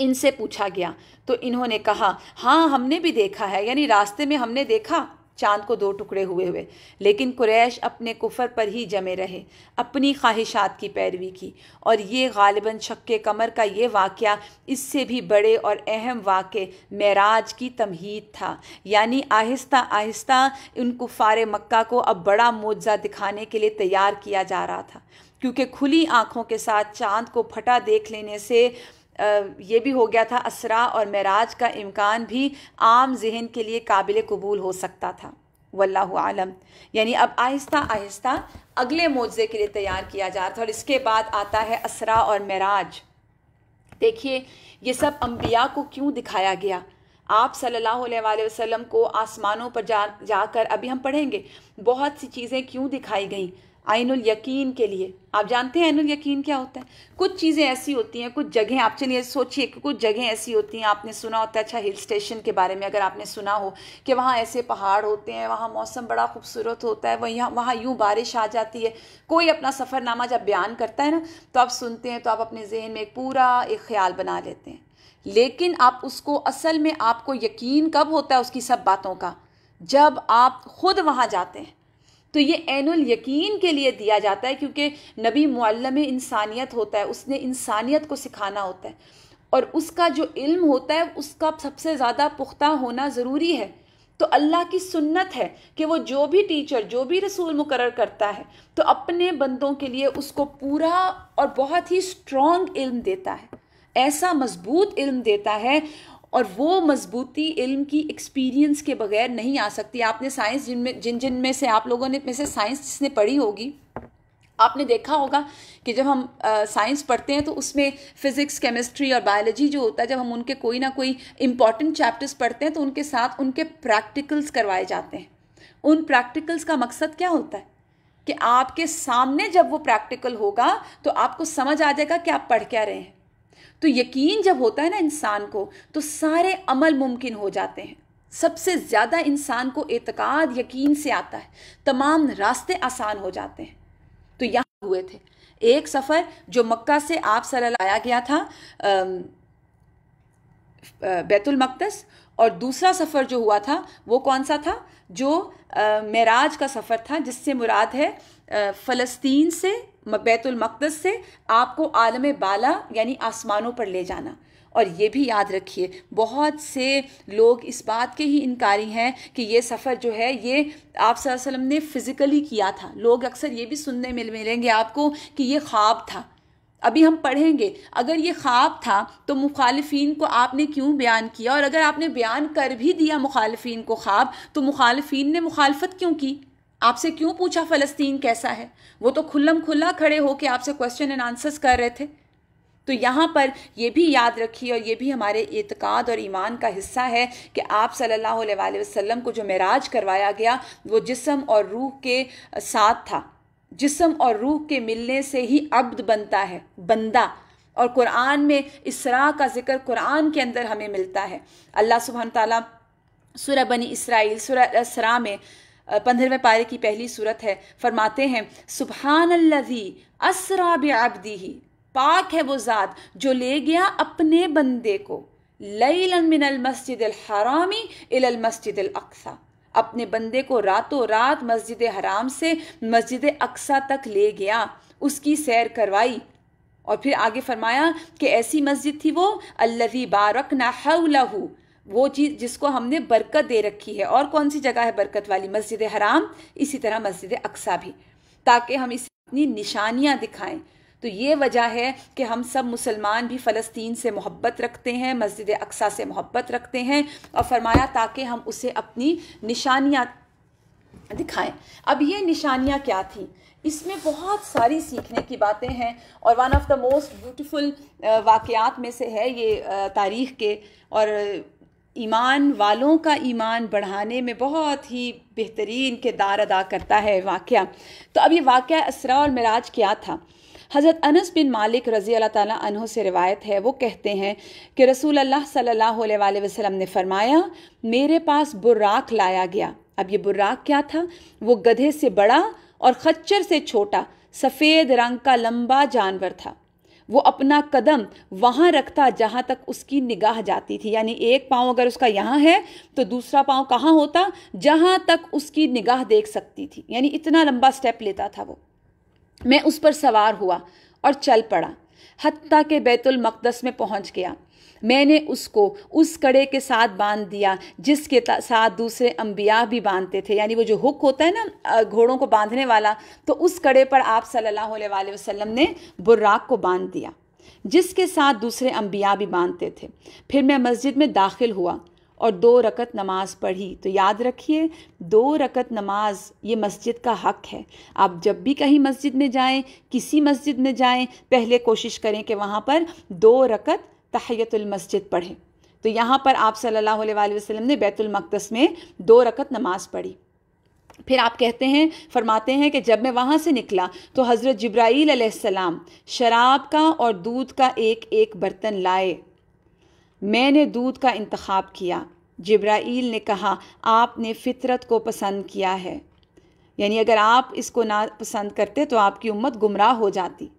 इनसे पूछा गया तो इन्होंने कहा हाँ हमने भी देखा है यानी रास्ते में हमने देखा चांद को दो टुकड़े हुए हुए लेकिन कुरैश अपने कुफर पर ही जमे रहे अपनी ख्वाहिशात की पैरवी की और ये गालिबा शक्के कमर का ये वाक़ इससे भी बड़े और अहम वाक़ मराज की तमहीद था यानी आहिस्ता आहिस्ता उन कुफ़ार मक्का को अब बड़ा मुआवजा दिखाने के लिए तैयार किया जा रहा था क्योंकि खुली आँखों के साथ चाँद को फटा देख लेने से ये भी हो गया था असरा और मराज का इम्कान भी आम जहन के लिए काबिल कबूल हो सकता था वल्लाह आलम यानी अब आहिस्ता आहिस्ता अगले मोजे के लिए तैयार किया जा रहा था और इसके बाद आता है असरा और मराज देखिए ये सब अम्बिया को क्यों दिखाया गया आप सल्लल्लाहु अलैहि वसल्लम को आसमानों पर जा जाकर अभी हम पढ़ेंगे बहुत सी चीज़ें क्यों दिखाई गई आइनुल यकीन के लिए आप जानते हैं आइनुल यकीन क्या होता है कुछ चीज़ें ऐसी होती हैं कुछ जगह आप चलिए सोचिए कि कुछ जगह ऐसी होती हैं आपने सुना होता है अच्छा हिल स्टेशन के बारे में अगर आपने सुना हो कि वहाँ ऐसे पहाड़ होते हैं वहाँ मौसम बड़ा खूबसूरत होता है वहीं वहाँ यूँ बारिश आ जाती है कोई अपना सफ़रनामा जब बयान करता है ना तो आप सुनते हैं तो आप अपने जहन में एक पूरा एक ख्याल बना लेते हैं लेकिन आप उसको असल में आपको यकीन कब होता है उसकी सब बातों का जब आप खुद वहाँ जाते हैं तो ये एनुल यकीन के लिए दिया जाता है क्योंकि नबी मुल्लम इंसानियत होता है उसने इंसानियत को सिखाना होता है और उसका जो इल्म होता है उसका सबसे ज़्यादा पुख्ता होना ज़रूरी है तो अल्लाह की सुन्नत है कि वो जो भी टीचर जो भी रसूल मुकर करता है तो अपने बंदों के लिए उसको पूरा और बहुत ही स्ट्रॉन्ग इल्म देता है ऐसा मजबूत इल्म देता है और वो मजबूती इल्म की एक्सपीरियंस के बगैर नहीं आ सकती आपने साइंस जिनमें जिन जिन में से आप लोगों ने में से साइंस जिसने पढ़ी होगी आपने देखा होगा कि जब हम साइंस पढ़ते हैं तो उसमें फ़िज़िक्स केमिस्ट्री और बायोलॉजी जो होता है जब हम उनके कोई ना कोई इम्पॉर्टेंट चैप्टर्स पढ़ते हैं तो उनके साथ उनके प्रैक्टिकल्स करवाए जाते हैं उन प्रैक्टिकल्स का मकसद क्या होता है कि आपके सामने जब वो प्रैक्टिकल होगा तो आपको समझ आ जाएगा कि आप पढ़ क्या रहे हैं तो यकीन जब होता है ना इंसान को तो सारे अमल मुमकिन हो जाते हैं सबसे ज़्यादा इंसान को एतकाद यकीन से आता है तमाम रास्ते आसान हो जाते हैं तो यहाँ हुए थे एक सफ़र जो मक्का से आप सर लाया गया था बैतुल मकदस और दूसरा सफ़र जो हुआ था वो कौन सा था जो मेराज का सफ़र था जिससे मुराद है फ़लस्तीन से बैतुल मकदस से आपको आलम बाला यानी आसमानों पर ले जाना और ये भी याद रखिए बहुत से लोग इस बात के ही इनकारी हैं कि ये सफ़र जो है ये आप वसल्लम ने फ़िज़िकली किया था लोग अक्सर ये भी सुनने मिल मिलेंगे आपको कि ये ख्वाब था अभी हम पढ़ेंगे अगर ये ख्वाब था तो मुखालफी को आपने क्यों बयान किया और अगर आपने बयान कर भी दिया मुखालफी को ख्वाब तो मुखालफन ने मुखालफत क्यों की आपसे क्यों पूछा फलस्तीन कैसा है वो तो खुल्लम खुल्ला खड़े होकर आपसे क्वेश्चन एंड आंसर्स कर रहे थे तो यहाँ पर यह भी याद रखिए और ये भी हमारे इतकाद और ईमान का हिस्सा है कि आप सल्लल्लाहु अलैहि वसल्लम को जो मेराज करवाया गया वो जिसम और रूह के साथ था जिसम और रूह के मिलने से ही अब्द बनता है बंदा और कुरान में इसरा का जिक्र कुरान के अंदर हमें मिलता है अल्लाह सुबहान तला सुरह बनी इसराइल सुरह इसरा में पंद्रहवें पारे की पहली सूरत है फरमाते हैं सुबहान लजी असरा बबदी ही पाक है वो ज़ात जो ले गया अपने बंदे को लई लमिनल मस्जिद हरामी इलल मस्जिद अक्सा अपने बंदे को रातों रात मस्जिद हराम से मस्जिद अक्सा तक ले गया उसकी सैर करवाई और फिर आगे फरमाया कि ऐसी मस्जिद थी वो अल्लवी बारक ना हऊ वो चीज़ जिसको हमने बरकत दे रखी है और कौन सी जगह है बरकत वाली मस्जिद हराम इसी तरह मस्जिद अक्सा भी ताकि हम इस अपनी निशानियाँ दिखाएँ तो ये वजह है कि हम सब मुसलमान भी फ़लस्तीन से मोहब्बत रखते हैं मस्जिद अक्सा से मोहब्बत रखते हैं और फरमाया ताकि हम उसे अपनी निशानियाँ दिखाएं अब ये निशानियाँ क्या थी इसमें बहुत सारी सीखने की बातें हैं और one of the most beautiful वाक़ात में से है ये तारीख़ के और ईमान वालों का ईमान बढ़ाने में बहुत ही बेहतरीन किरदार अदा करता है वाक़ तो अब ये वाक़ इसरा और मराज क्या था हज़रत अनस बिन मालिक रज़ी अल्लाह तह से रिवायत है वो कहते हैं कि रसूल अल्लाह सल्लल्लाहु अलैहि वसल्लम ने फ़रमाया मेरे पास बुर्राक लाया गया अब ये बुर्राक क्या था वो गधे से बड़ा और खच्चर से छोटा सफ़ेद रंग का लंबा जानवर था वो अपना कदम वहाँ रखता जहाँ तक उसकी निगाह जाती थी यानी एक पाँव अगर उसका यहाँ है तो दूसरा पाँव कहाँ होता जहाँ तक उसकी निगाह देख सकती थी यानी इतना लंबा स्टेप लेता था वो मैं उस पर सवार हुआ और चल पड़ा हत्ता के बैतुल मकदस में पहुंच गया मैंने उसको उस कड़े के साथ बांध दिया जिसके साथ दूसरे अम्बिया भी बांधते थे यानी वो जो हुक होता है ना घोड़ों को बांधने वाला तो उस कड़े पर आप सल्लल्लाहु अलैहि वसल्लम ने बुर्राक को बांध दिया जिसके साथ दूसरे अम्बिया भी बांधते थे फिर मैं मस्जिद में दाखिल हुआ और दो रकत नमाज पढ़ी तो याद रखिए दो रकत नमाज ये मस्जिद का हक है आप जब भी कहीं मस्जिद में जाएं किसी मस्जिद में जाएं पहले कोशिश करें कि वहाँ पर दो रकत मस्जिद पढ़ें तो यहाँ पर आप सल्लल्लाहु अलैहि वसल्लम ने बैतुलमक़दस में दो रकत नमाज़ पढ़ी फिर आप कहते हैं फरमाते हैं कि जब मैं वहाँ से निकला तो हज़रत जब्राईल अलैहिस्सलाम शराब का और दूध का एक एक बर्तन लाए मैंने दूध का इंतखब किया जब्राईल ने कहा आपने फितरत को पसंद किया है यानी अगर आप इसको ना पसंद करते तो आपकी उम्मत गुमराह हो जाती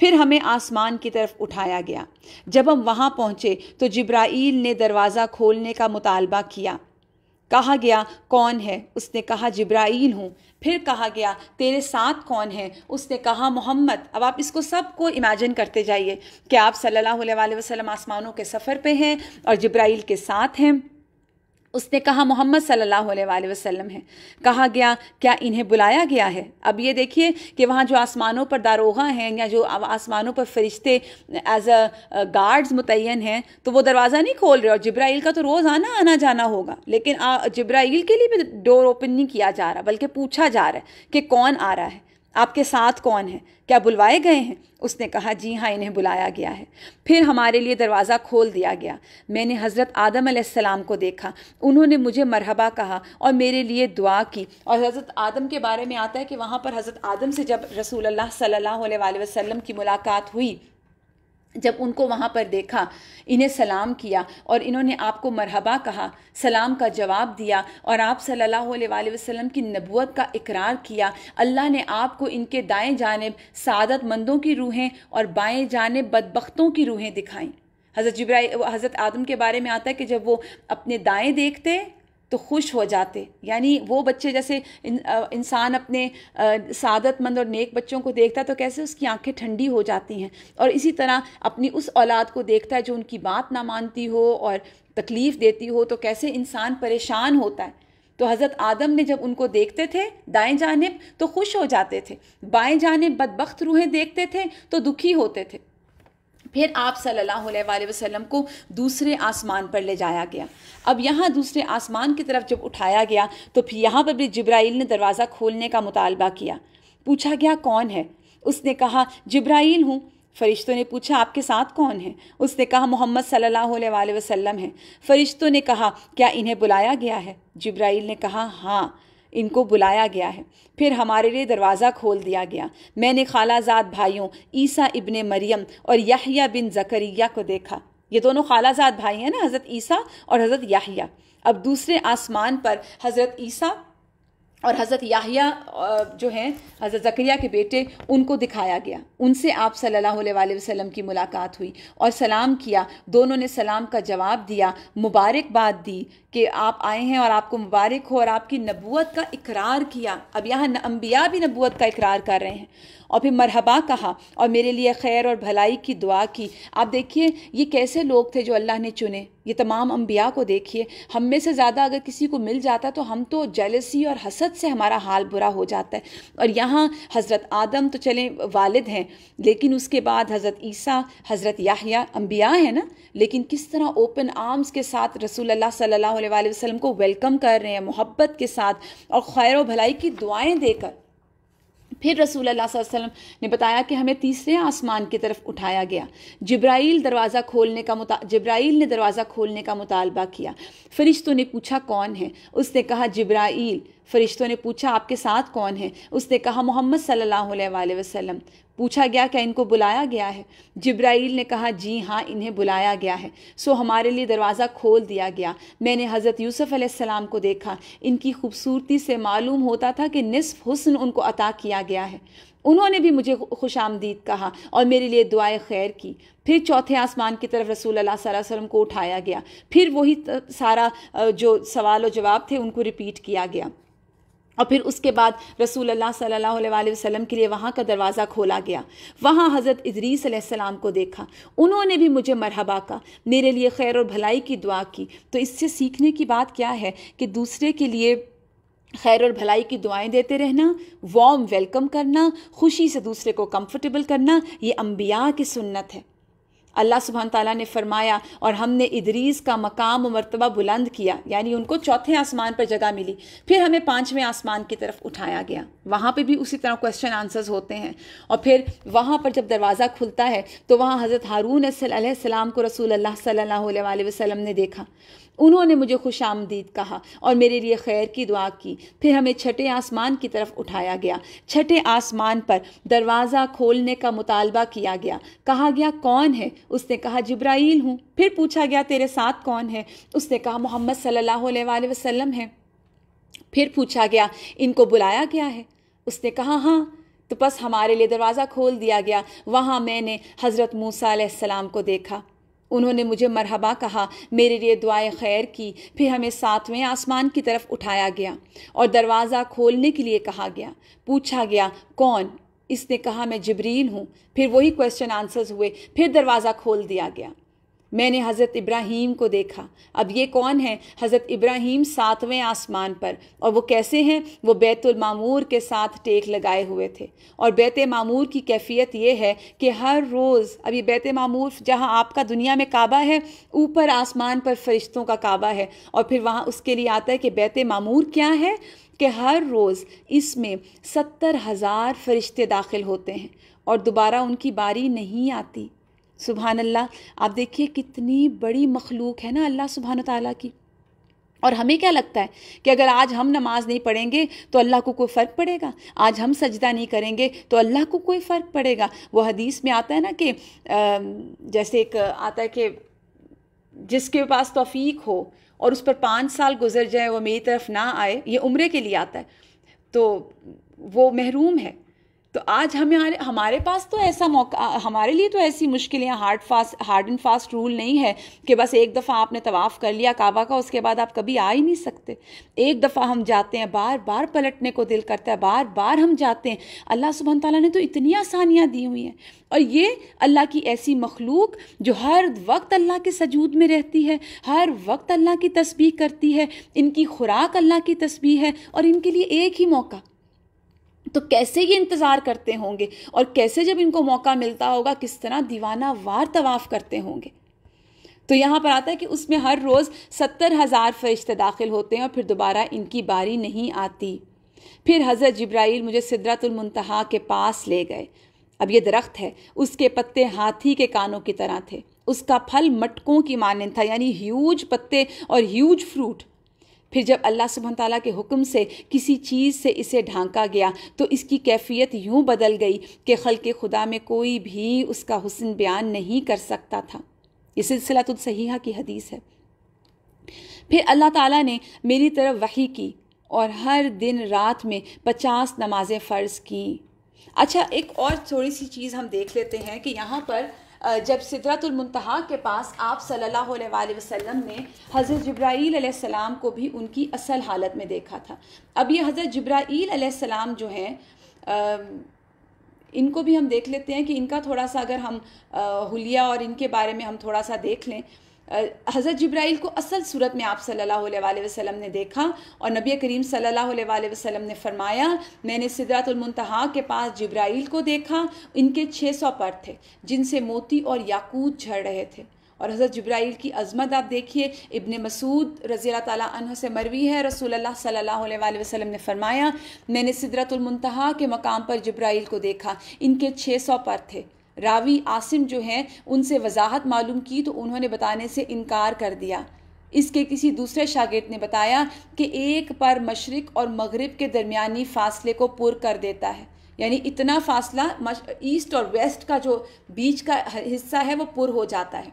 फिर हमें आसमान की तरफ उठाया गया जब हम वहाँ पहुँचे तो जिब्राइल ने दरवाज़ा खोलने का मुतालबा किया कहा गया कौन है उसने कहा जिब्राइल हूँ फिर कहा गया तेरे साथ कौन है उसने कहा मोहम्मद अब आप इसको सबको इमेजिन करते जाइए कि आप सल्लल्लाहु अलैहि वसल्लम आसमानों के सफ़र पे हैं और जिब्राइल के साथ हैं उसने कहा मोहम्मद सल्लल्लाहु अलैहि वसल्लम है कहा गया क्या इन्हें बुलाया गया है अब ये देखिए कि वहाँ जो आसमानों पर दारोगा हैं या जो आसमानों पर फरिश्ते एज अ गार्ड्स मुतन हैं तो वो दरवाज़ा नहीं खोल रहे और जब्राइल का तो रोज़ आना आना जाना होगा लेकिन जब्राइल के लिए भी डोर ओपन नहीं किया जा रहा बल्कि पूछा जा रहा है कि कौन आ रहा है आपके साथ कौन है क्या बुलवाए गए हैं उसने कहा जी हाँ इन्हें बुलाया गया है फिर हमारे लिए दरवाज़ा खोल दिया गया मैंने हज़रत आदम सलाम को देखा उन्होंने मुझे मरहबा कहा और मेरे लिए दुआ की और हज़रत आदम के बारे में आता है कि वहाँ पर हज़रत आदम से जब रसूल सल्ला वसम की मुलाकात हुई जब उनको वहाँ पर देखा इन्हें सलाम किया और इन्होंने आपको मरहबा कहा सलाम का जवाब दिया और आप सल्लल्लाहु अलैहि वसल्लम की नबूत का इकरार किया अल्लाह ने आपको इनके दाएं जानब सादत मंदों की रूहें और बाएं जानब बदबख्तों की रूहें दिखाई हज़रत जब्रा हज़रत आदम के बारे में आता है कि जब वो अपने दाएँ देखते तो खुश हो जाते यानी वो बच्चे जैसे इन, इंसान अपने सादतमंद और नेक बच्चों को देखता है तो कैसे उसकी आंखें ठंडी हो जाती हैं और इसी तरह अपनी उस औलाद को देखता है जो उनकी बात ना मानती हो और तकलीफ़ देती हो तो कैसे इंसान परेशान होता है तो हज़रत आदम ने जब उनको देखते थे दाएं जानब तो खुश हो जाते थे बाएं जानब बदबख्त रूहें देखते थे तो दुखी होते थे फिर आप सल्लल्लाहु अलैहि वसल्लम को दूसरे आसमान पर ले जाया गया अब यहाँ दूसरे आसमान की तरफ जब उठाया गया तो फिर यहाँ पर भी जब्राइल ने दरवाज़ा खोलने का मुतालबा किया पूछा गया कौन है उसने कहा जब्राइल हूँ फ़रिश्तों ने पूछा आपके साथ कौन है उसने कहा मोहम्मद सल्लल्लाहु अलैहि वसल्लम है फ़रिश्तों ने कहा क्या इन्हें बुलाया गया है जब्राइल ने कहा हाँ इनको बुलाया गया है फिर हमारे लिए दरवाज़ा खोल दिया गया मैंने खालाजाद भाइयों ईसा इबन मरियम और याहिया बिन जकरिया को देखा ये दोनों खालाजाद भाई हैं ना हज़रत ईसा और हज़रत याहिया अब दूसरे आसमान पर हज़रत ईसा और हज़रत याहिया जो हैं हज़रत ज़करिया के बेटे उनको दिखाया गया उनसे आप सल्लल्लाहु अलैहि वसल्लम की मुलाकात हुई और सलाम किया दोनों ने सलाम का जवाब दिया मुबारकबाद दी कि आप आए हैं और आपको मुबारक हो और आपकी नबूत का इकरार किया अब यहाँ अम्बिया भी नबूत का इकरार कर रहे हैं और फिर मरहबा कहा और मेरे लिए खैर और भलाई की दुआ की आप देखिए ये कैसे लोग थे जो अल्लाह ने चुने ये तमाम अम्बिया को देखिए हम में से ज़्यादा अगर किसी को मिल जाता तो हम तो जेलसी और हसद से हमारा हाल बुरा हो जाता है और यहाँ हज़रत आदम तो चले वालिद हैं लेकिन उसके बाद हज़रत ईसा हज़रत याहिया अम्बिया है ना लेकिन किस तरह ओपन आर्म्स के साथ रसूल अल्लाह सल्लल्लाहु वसल्लम को वेलकम कर रहे हैं मोहब्बत के साथ और खैर व भलाई की दुआएं देकर फिर रसूल अल्लाह वसल्लम ने बताया कि हमें तीसरे आसमान की तरफ उठाया गया जब्राइल दरवाज़ा खोलने का मुता जब्राइल ने दरवाज़ा खोलने का मुतालबा किया फ़रिश्तों ने पूछा कौन है उसने कहा जब्राइल फ़रिश्तों ने पूछा आपके साथ कौन है उसने कहा मोहम्मद सल्लल्लाहु अलैहि वसल्लम पूछा गया क्या इनको बुलाया गया है जिब्राइल ने कहा जी हाँ इन्हें बुलाया गया है सो हमारे लिए दरवाज़ा खोल दिया गया मैंने हज़रत यूसुफ़ अलैहिस्सलाम को देखा इनकी खूबसूरती से मालूम होता था कि निसफ़ हुस्न उनको अता किया गया है उन्होंने भी मुझे खुश आमदीद कहा और मेरे लिए दुआएं खैर की फिर चौथे आसमान की तरफ रसूल अल्लाह वसल्लम को उठाया गया फिर वही सारा जो सवाल और जवाब थे उनको रिपीट किया गया और फिर उसके बाद रसूल अल्लाह सल्लल्लाहु अलैहि वसल्लम के लिए वहाँ का दरवाज़ा खोला गया वहाँ हज़रत इदरीस सलाम को देखा उन्होंने भी मुझे मरहबा का मेरे लिए खैर और भलाई की दुआ की तो इससे सीखने की बात क्या है कि दूसरे के लिए खैर और भलाई की दुआएं देते रहना वार्म वेलकम करना खुशी से दूसरे को कंफर्टेबल करना ये अम्बिया की सुन्नत है अल्लाह सुबहान ताली ने फरमाया और हमने इदरीस का मकाम व मरतबा बुलंद किया यानी उनको चौथे आसमान पर जगह मिली फिर हमें पाँचवें आसमान की तरफ उठाया गया वहाँ पर भी उसी तरह क्वेश्चन आंसर्स होते हैं और फिर वहाँ पर जब दरवाज़ा खुलता है तो वहाँ हज़रत हारून सलाम को रसूल अल्लाह सल्ला वसलम ने देखा उन्होंने मुझे खुश आमदीद कहा और मेरे लिए खैर की दुआ की फिर हमें छठे आसमान की तरफ उठाया गया छठे आसमान पर दरवाज़ा खोलने का मुतालबा किया गया कहा गया कौन है उसने कहा जब्राइल हूँ फिर पूछा गया तेरे साथ कौन है उसने कहा मोहम्मद सल्ला वसलम है फिर पूछा गया इनको बुलाया गया है उसने कहा हाँ तो बस हमारे लिए दरवाज़ा खोल दिया गया वहाँ मैंने हज़रत मूसा को देखा उन्होंने मुझे मरहबा कहा मेरे लिए दुआएं खैर की फिर हमें सातवें आसमान की तरफ उठाया गया और दरवाज़ा खोलने के लिए कहा गया पूछा गया कौन इसने कहा मैं जबरीन हूँ फिर वही क्वेश्चन आंसर्स हुए फिर दरवाज़ा खोल दिया गया मैंने हज़रत इब्राहिम को देखा अब ये कौन है हज़रत इब्राहीम सातवें आसमान पर और वो कैसे हैं वो मामूर के साथ टेक लगाए हुए थे और बैत मामूर की कैफियत ये है कि हर रोज़ अब ये बैत मामूर जहाँ आपका दुनिया में काबा है ऊपर आसमान पर फरिश्तों का काबा है और फिर वहाँ उसके लिए आता है कि बैत मामूर क्या है कि हर रोज़ इसमें सत्तर हज़ार फरिश्ते दाखिल होते हैं और दोबारा उनकी बारी नहीं आती सुबहान अल्लाह आप देखिए कितनी बड़ी मखलूक है ना अल्लाह सुबहान तला की और हमें क्या लगता है कि अगर आज हम नमाज नहीं पढ़ेंगे तो अल्लाह को कोई फ़र्क पड़ेगा आज हम सजदा नहीं करेंगे तो अल्लाह को कोई फ़र्क पड़ेगा वो हदीस में आता है ना कि जैसे एक आता है कि जिसके पास तोफ़ीक हो और उस पर पाँच साल गुजर जाए वो मेरी तरफ ना आए ये उम्र के लिए आता है तो वो महरूम है तो आज हमारे हमारे पास तो ऐसा मौका हमारे लिए तो ऐसी मुश्किलें hard fast hard and fast rule नहीं है कि बस एक दफ़ा आपने तवाफ़ कर लिया काबा का उसके बाद आप कभी आ ही नहीं सकते एक दफ़ा हम जाते हैं बार बार पलटने को दिल करता है बार बार हम जाते हैं अल्लाह सुबह तला ने तो इतनी आसानियाँ दी हुई हैं और ये अल्लाह की ऐसी मखलूक जो हर वक्त अल्लाह के सजूद में रहती है हर वक्त अल्लाह की तस्वीर करती है इनकी खुराक अल्लाह की तस्वीर है और इनके लिए एक ही मौका तो कैसे ये इंतज़ार करते होंगे और कैसे जब इनको मौका मिलता होगा किस तरह दीवाना वार तवाफ़ करते होंगे तो यहाँ पर आता है कि उसमें हर रोज़ सत्तर हज़ार फरिश्ते दाखिल होते हैं और फिर दोबारा इनकी बारी नहीं आती फिर हज़रत जब्राइल मुझे सिदरतुलमतहा के पास ले गए अब ये दरख्त है उसके पत्ते हाथी के कानों की तरह थे उसका फल मटकों की मानन था यानी ह्यूज पत्ते और ह्यूज फ्रूट फिर जब अल्लाह सुबह तला के हुक्म से किसी चीज़ से इसे ढांका गया तो इसकी कैफियत यूँ बदल गई कि खल के खुदा में कोई भी उसका हुसन बयान नहीं कर सकता था ये सिलसिला तो सहीहा की हदीस है फिर अल्लाह ताला ने मेरी तरफ वही की और हर दिन रात में पचास नमाज़ें फ़र्ज़ की अच्छा एक और थोड़ी सी चीज़ हम देख लेते हैं कि यहाँ पर जब सिदरतुलमतहा के पास आप सल्लल्लाहु अलैहि वसल्लम ने हज़रत जब्राईल सलाम को भी उनकी असल हालत में देखा था अब ये हज़रत जब्राईल सलाम जो हैं इनको भी हम देख लेते हैं कि इनका थोड़ा सा अगर हम हुलिया और इनके बारे में हम थोड़ा सा देख लें हज़रत जब्राइल को असल सूरत में आप सल्लल्लाहु अलैहि वसल्लम ने देखा और नबी करीम सल्लल्लाहु अलैहि वसल्लम ने फरमाया मैंने सिदरतुलमतहा के पास जब्राइल को देखा इनके 600 पर थे जिनसे मोती और याकूत झड़ रहे थे और हज़रत जब्राइल की अजमत आप देखिए इबन मसूद रज़ी तह से मरवी है रसूल सल्ला वसलम ने फरमाया मैंने सिदरतुलमतहा के मकाम पर जब्राइल को देखा इनके छः सौ पर थे रावी आसिम जो हैं उनसे वजाहत मालूम की तो उन्होंने बताने से इनकार कर दिया इसके किसी दूसरे शागिर्द ने बताया कि एक पर मशरक़ और मगरब के दरमियानी फासले को पुर कर देता है यानी इतना फासला ईस्ट और वेस्ट का जो बीच का हिस्सा है वो पुर हो जाता है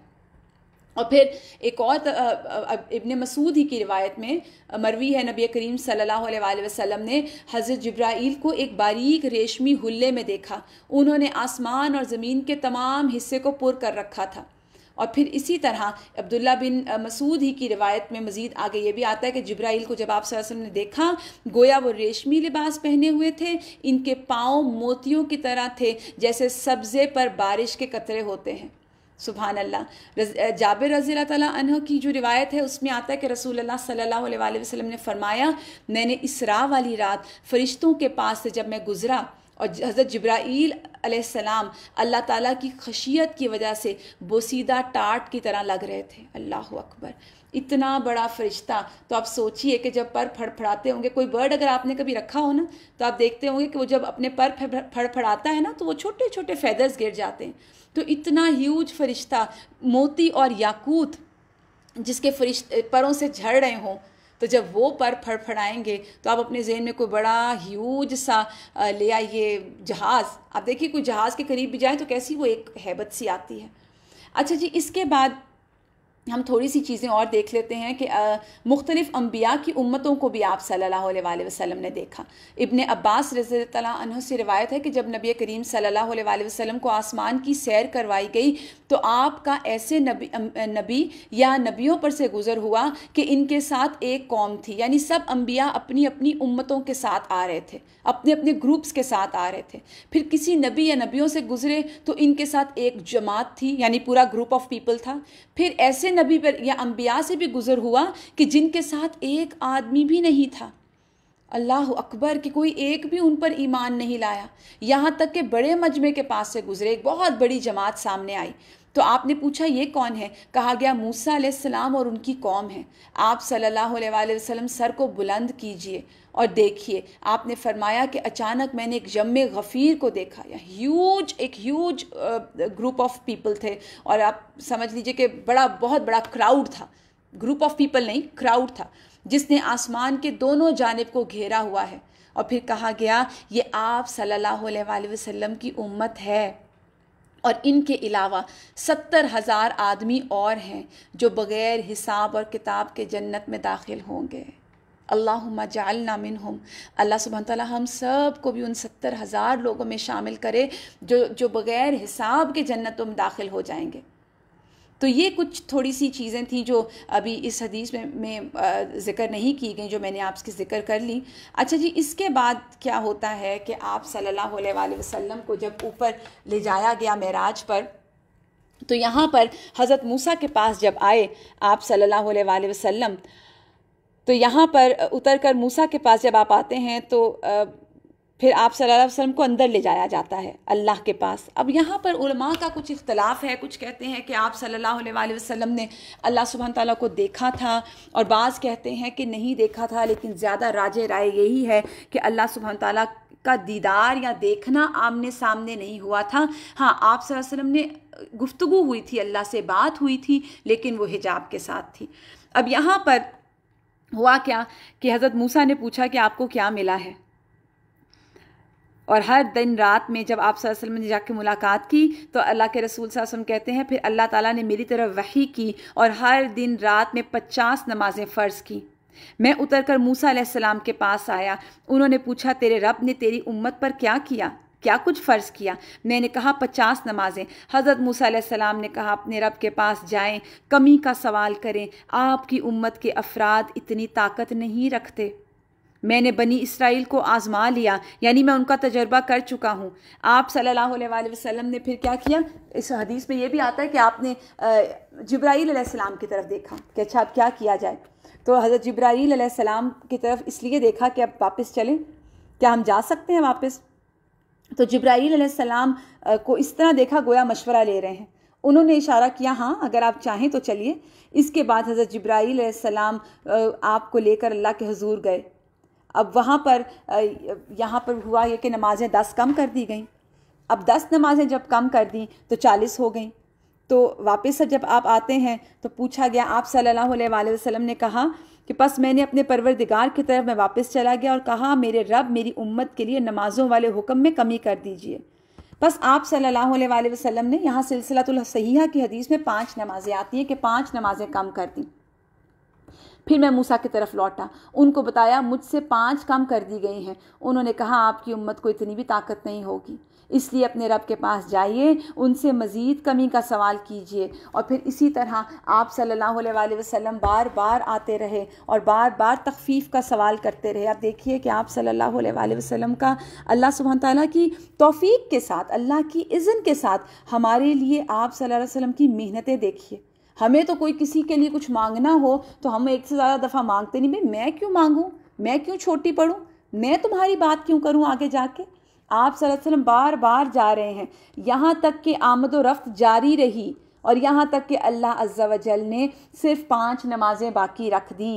और फिर एक और इबन मसूद ही की रिवायत में मरवी है नबी करीम सल्लल्लाहु अलैहि वसल्लम ने हज़रत जब्राइल को एक बारीक रेशमी हुल्ले में देखा उन्होंने आसमान और ज़मीन के तमाम हिस्से को पुर कर रखा था और फिर इसी तरह अब्दुल्ला बिन मसूद ही की रिवायत में मज़ीद आगे ये भी आता है कि जब्राइल को जब आप वसल्लम ने देखा गोया वो रेशमी लिबास पहने हुए थे इनके पाँव मोतियों की तरह थे जैसे सब्ज़े पर बारिश के कतरे होते हैं सुबह अल्लाह जाबिर रज़ी तन की जो रिवायत है उसमें आता है कि रसूल अल्लाह सल्लल्लाहु अलैहि वसल्लम ने फ़रमाया मैंने इसरा वाली रात फ़रिश्तों के पास से जब मैं गुज़रा और हज़रत जब्राईल सलाम अल्लाह ताला की खशियत की वजह से बोसीदा टाट की तरह लग रहे थे अल्लाह अकबर इतना बड़ा फरिश्ता तो आप सोचिए कि जब पर फड़फड़ाते होंगे कोई बर्ड अगर आपने कभी रखा हो ना तो आप देखते होंगे कि वो जब अपने पर फड़फड़ाता है ना तो वो छोटे छोटे फैदर्स गिर जाते हैं तो इतना ह्यूज फरिश्ता मोती और याकूत जिसके फरिश्ते परों से झड़ रहे हों तो जब वो पर फड़फड़ाएंगे तो आप अपने जहन में कोई बड़ा ह्यूज सा ले आइए जहाज़ आप देखिए कोई जहाज़ के करीब भी जाए तो कैसी वो एक हैबत सी आती है अच्छा जी इसके बाद हम थोड़ी सी चीज़ें और देख लेते हैं कि मुख्तलिफ़ अम्बिया की उम्मतों को भी आप सल्ला वसल्लम ने देखा इबन अब्बास रज़ी तह से रिवायत है कि जब नबी करीम अलैहि वसम को आसमान की सैर करवाई गई तो आपका ऐसे नबी नबी या नबियों पर से गुज़र हुआ कि इनके साथ एक कौम थी यानी सब अम्बिया अपनी अपनी उम्मतों के साथ आ रहे थे अपने अपने ग्रुप्स के साथ आ रहे थे फिर किसी नबी या नबियों से गुज़रे तो इनके साथ एक जमात थी यानी पूरा ग्रुप ऑफ पीपल था फिर ऐसे नबी पर या अम्बिया से भी गुज़र हुआ कि जिनके साथ एक आदमी भी नहीं था अल्लाह अकबर कि कोई एक भी उन पर ईमान नहीं लाया यहाँ तक कि बड़े मजमे के पास से गुजरे एक बहुत बड़ी जमात सामने आई तो आपने पूछा ये कौन है कहा गया मूसा सलाम और उनकी कौम है आप सल्लल्लाहु अलैहि वसल्लम सर को बुलंद कीजिए और देखिए आपने फरमाया कि अचानक मैंने एक जम गफ़ीर को देखा या ह्यूज एक ह्यूज ग्रुप ऑफ पीपल थे और आप समझ लीजिए कि बड़ा बहुत बड़ा क्राउड था ग्रुप ऑफ पीपल नहीं क्राउड था जिसने आसमान के दोनों जानब को घेरा हुआ है और फिर कहा गया ये आप सल्लल्लाहु अलैहि वसल्लम की उम्मत है और इनके अलावा सत्तर हज़ार आदमी और हैं जो बग़ैर हिसाब और किताब के जन्नत में दाखिल होंगे अल्लाहुम्मा जाल नामिन हम अल्लाह सुबह ताली हम सब को भी उन सत्तर हज़ार लोगों में शामिल करे जो जो बग़ैर हिसाब के जन्नतों में दाखिल हो जाएंगे तो ये कुछ थोड़ी सी चीज़ें थी जो अभी इस हदीस में, में ज़िक्र नहीं की गई जो मैंने आपकी ज़िक्र कर ली अच्छा जी इसके बाद क्या होता है कि आप सल्लल्लाहु अलैहि वसल्लम को जब ऊपर ले जाया गया मेराज पर तो यहाँ पर हज़रत मूसा के पास जब आए आप सल्लल्लाहु अलैहि वसल्लम तो यहाँ पर उतर कर मूसा के पास जब आप आते हैं तो फिर आप सल्लल्लाहु अलैहि वसल्लम को अंदर ले जाया जाता है अल्लाह के पास अब यहाँ पर उलमा का कुछ इख्तलाफ है कुछ कहते हैं कि आप सल्लल्लाहु अलैहि वसल्लम ने अल्लाह सुबह ताली को देखा था और बाज़ कहते हैं कि नहीं देखा था लेकिन ज़्यादा राज राय यही है कि अल्लाह सुबह ताली का दीदार या देखना आमने सामने नहीं हुआ था हाँ आप वसल्लम ने गुफ्तगु हुई थी अल्लाह से बात हुई थी लेकिन वो हिजाब के साथ थी अब यहाँ पर हुआ क्या कि हज़रत मूसा ने पूछा कि आपको क्या मिला है और हर दिन रात में जब आप वसल्लम ने जा मुलाकात की तो अल्लाह के रसूल वसल्लम कहते हैं फिर अल्लाह ताला ने मेरी तरफ वही की और हर दिन रात में पचास नमाज़ें फ़र्ज़ की मैं उतर कर मूसा सलाम के पास आया उन्होंने पूछा तेरे रब ने तेरी उम्मत पर क्या किया क्या कुछ फ़र्ज़ किया मैंने कहा पचास नमाज़ें हज़रत मूसा सलाम ने कहा अपने रब के पास जाएँ कमी का सवाल करें आपकी उम्मत के अफराद इतनी ताकत नहीं रखते मैंने बनी इसराइल को आज़मा लिया यानी मैं उनका तजर्बा कर चुका हूँ आप सल्लल्लाहु अलैहि वसल्लम ने फिर क्या किया इस हदीस में ये भी आता है कि आपने जब्राईल सलाम की तरफ देखा कि अच्छा अब क्या किया जाए तो हज़रत जब्राईल सलाम की तरफ इसलिए देखा कि अब वापस चलें क्या हम जा सकते हैं वापस तो जब्राईल सलाम को इस तरह देखा गोया मशवरा ले रहे हैं उन्होंने इशारा किया हाँ अगर आप चाहें तो चलिए इसके बाद हज़रत जब्राईल सलाम आपको लेकर अल्लाह के हजूर गए अब वहाँ पर यहाँ पर हुआ ये कि नमाज़ें दस कम कर दी गई अब दस नमाज़ें जब कम कर दी तो चालीस हो गई तो वापस जब आप आते हैं तो पूछा गया आप सल्लल्लाहु अलैहि वसल्लम ने कहा कि बस मैंने अपने परवरदिगार की तरफ मैं वापस चला गया और कहा मेरे रब मेरी उम्मत के लिए नमाज़ों वाले हुक्म में कमी कर दीजिए बस आप सल्लल्लाहु अलैहि वसल्लम ने यहाँ सिलसिलातुल सहीहा की हदीस में पांच नमाज़ें आती हैं कि पांच नमाज़ें कम कर दी फिर मैं मूसा की तरफ लौटा उनको बताया मुझसे पांच काम कर दी गई हैं उन्होंने कहा आपकी उम्मत को इतनी भी ताकत नहीं होगी इसलिए अपने रब के पास जाइए उनसे मज़ीद कमी का सवाल कीजिए और फिर इसी तरह आप सल्लल्लाहु अलैहि वसल्लम बार बार आते रहे और बार बार तखफ़ीफ़ का सवाल करते रहे आप देखिए कि आप सल्लल्लाहु अलैहि वसल्लम का अल्लाह सुबह ताली की तोफ़ी के साथ अल्लाह की इज़न के साथ हमारे लिए आप सल्लल्लाहु अलैहि वसल्लम की मेहनतें देखिए हमें तो कोई किसी के लिए कुछ मांगना हो तो हम एक से ज़्यादा दफ़ा मांगते नहीं भाई मैं क्यों मांगूँ मैं क्यों छोटी पढ़ूँ मैं तुम्हारी बात क्यों करूँ आगे जाके आप सल्लम बार बार जा रहे हैं यहाँ तक कि आमद रफ्त जारी रही और यहाँ तक कि अल्लाह अज्जा वजल ने सिर्फ पांच नमाजें बाकी रख दी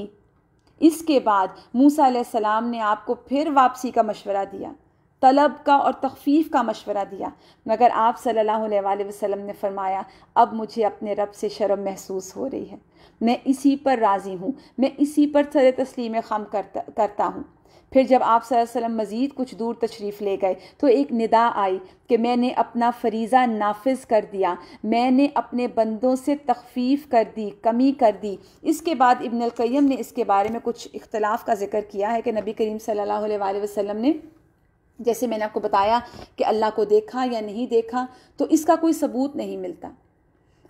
इसके बाद मूसा सलाम ने आपको फिर वापसी का मशवरा दिया तलब का और तखफ़ीफ़ का मशवरा दिया मगर आप सल्लल्लाहु अलैहि वसल्लम ने फरमाया अब मुझे अपने रब से शर्म महसूस हो रही है मैं इसी पर राज़ी हूँ मैं इसी पर सर तस्लीम खम करता करता हूँ फिर जब आप वसल्लम मज़ीद कुछ दूर तशरीफ़ ले गए तो एक निदा आई कि मैंने अपना फरीज़ा नाफिज कर दिया मैंने अपने बंदों से तखफ़ीफ़ कर दी कमी कर दी इसके बाद इबन ने इसके बारे में कुछ इख्तलाफ का जिक्र किया है कि नबी करीम सल्लल्लाहु अलैहि वसल्लम ने जैसे मैंने आपको बताया कि अल्लाह को देखा या नहीं देखा तो इसका कोई सबूत नहीं मिलता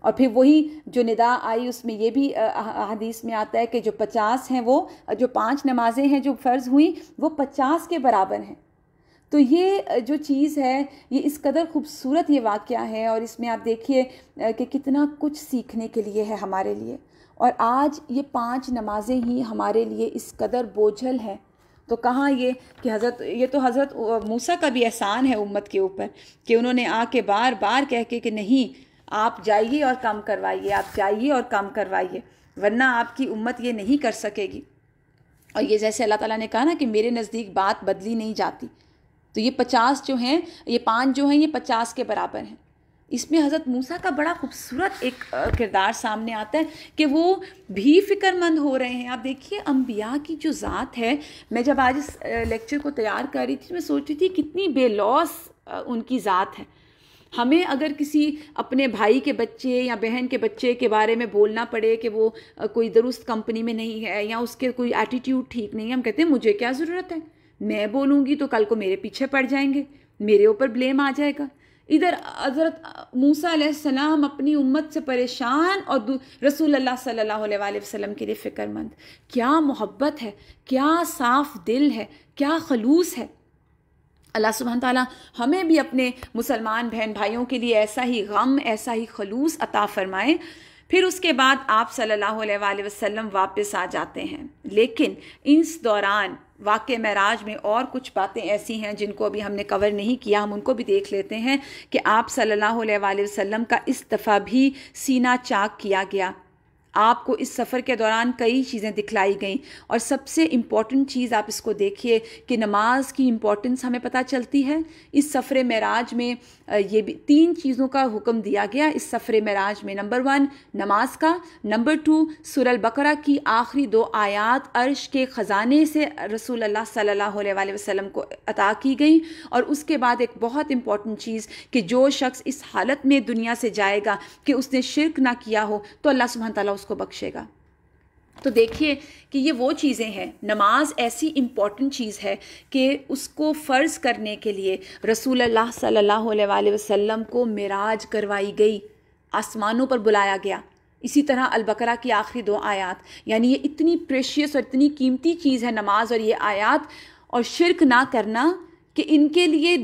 और फिर वही जो निदा आई उसमें ये भी हदीस में आता है कि जो पचास हैं वो जो पांच नमाजें हैं जो फ़र्ज़ हुई वो पचास के बराबर हैं तो ये जो चीज़ है ये इस कदर खूबसूरत ये वाक़ है और इसमें आप देखिए कि कितना कुछ सीखने के लिए है हमारे लिए और आज ये पांच नमाजें ही हमारे लिए इस कदर बोझल हैं तो कहाँ ये कि हज़रत ये तो हज़रत मूसा का भी एहसान है उम्मत के ऊपर कि उन्होंने आके बार बार कह के कि नहीं आप जाइए और काम करवाइए आप जाइए और काम करवाइए वरना आपकी उम्मत ये नहीं कर सकेगी और ये जैसे अल्लाह ताला ने कहा ना कि मेरे नज़दीक बात बदली नहीं जाती तो ये पचास जो हैं ये पाँच जो हैं ये पचास के बराबर हैं इसमें हज़रत मूसा का बड़ा खूबसूरत एक किरदार सामने आता है कि वो भी फ़िक्रमंद हो रहे हैं आप देखिए अम्बिया की जो ज़ात है मैं जब आज इस लेक्चर को तैयार कर रही थी मैं सोच रही थी कितनी बेलौस उनकी ज़ात है हमें अगर किसी अपने भाई के बच्चे या बहन के बच्चे के बारे में बोलना पड़े कि वो कोई दुरुस्त कंपनी में नहीं है या उसके कोई एटीट्यूड ठीक नहीं है हम कहते हैं मुझे क्या ज़रूरत है मैं बोलूँगी तो कल को मेरे पीछे पड़ जाएंगे मेरे ऊपर ब्लेम आ जाएगा इधर हज़रत मूसा सलाम अपनी उम्मत से परेशान और रसूल अल्लाह सल्लल्लाहु अलैहि वसल्लम के लिए फ़िक्रमंद क्या मोहब्बत है क्या साफ़ दिल है क्या खलूस है अल्लाह सुबहान तला हमें भी अपने मुसलमान बहन भाइयों के लिए ऐसा ही गम ऐसा ही खलूस अता फ़रमाएँ फिर उसके बाद आप सल्लल्लाहु अलैहि वसल्लम वापस आ जाते हैं लेकिन इस दौरान वाक्य महराज में और कुछ बातें ऐसी हैं जिनको अभी हमने कवर नहीं किया हम उनको भी देख लेते हैं कि आप सल्लल्लाहु अलैहि वसल्लम का इस दफ़ा भी सीना चाक किया गया आपको इस सफ़र के दौरान कई चीज़ें दिखलाई गई और सबसे इम्पॉर्टेंट चीज़ आप इसको देखिए कि नमाज की इम्पॉर्टेंस हमें पता चलती है इस सफ़र मराज में ये भी तीन चीज़ों का हुक्म दिया गया इस सफ़र मराज में नंबर वन नमाज का नंबर टू सुरल बकरा की आखिरी दो आयात अर्श के ख़जाने से रसूल अल्लाह सल्लल्लाहु अलैहि वसल्लम को अता की गई और उसके बाद एक बहुत इंपॉर्टेंट चीज़ कि जो शख्स इस हालत में दुनिया से जाएगा कि उसने शिरक ना किया हो तो अल्लाह सुबह ताली उसको बख्शेगा तो देखिए कि ये वो चीज़ें हैं नमाज ऐसी इम्पॉर्टेंट चीज़ है कि उसको फ़र्ज करने के लिए रसूल अल्लाह सल्लल्लाहु अलैहि वसल्लम को मिराज करवाई गई आसमानों पर बुलाया गया इसी तरह अलबकरा की आखिरी दो आयात यानी ये इतनी प्रेशियस और इतनी कीमती चीज़ है नमाज और ये आयात और शिरक ना करना कि इनके लिए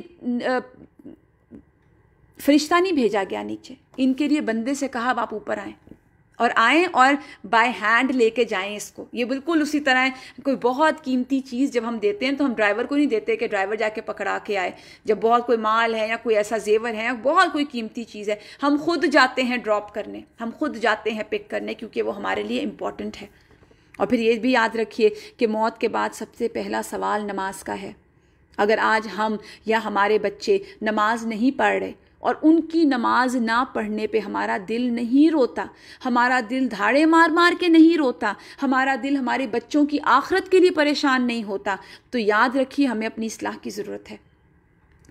फरिश्ता नहीं भेजा गया नीचे इनके लिए बंदे से कहा आप ऊपर आएँ और आएँ और बाय हैंड लेके जाएं इसको ये बिल्कुल उसी तरह है कोई बहुत कीमती चीज़ जब हम देते हैं तो हम ड्राइवर को नहीं देते कि ड्राइवर जाके पकड़ा के आए जब बहुत कोई माल है या कोई ऐसा जेवर है या बहुत कोई कीमती चीज़ है हम खुद जाते हैं ड्रॉप करने हम खुद जाते हैं पिक करने क्योंकि वो हमारे लिए इम्पॉर्टेंट है और फिर ये भी याद रखिए कि मौत के बाद सबसे पहला सवाल नमाज का है अगर आज हम या हमारे बच्चे नमाज नहीं पढ़ रहे और उनकी नमाज ना पढ़ने पे हमारा दिल नहीं रोता हमारा दिल धाड़े मार मार के नहीं रोता हमारा दिल हमारे बच्चों की आखरत के लिए परेशान नहीं होता तो याद रखिए हमें अपनी असलाह की ज़रूरत है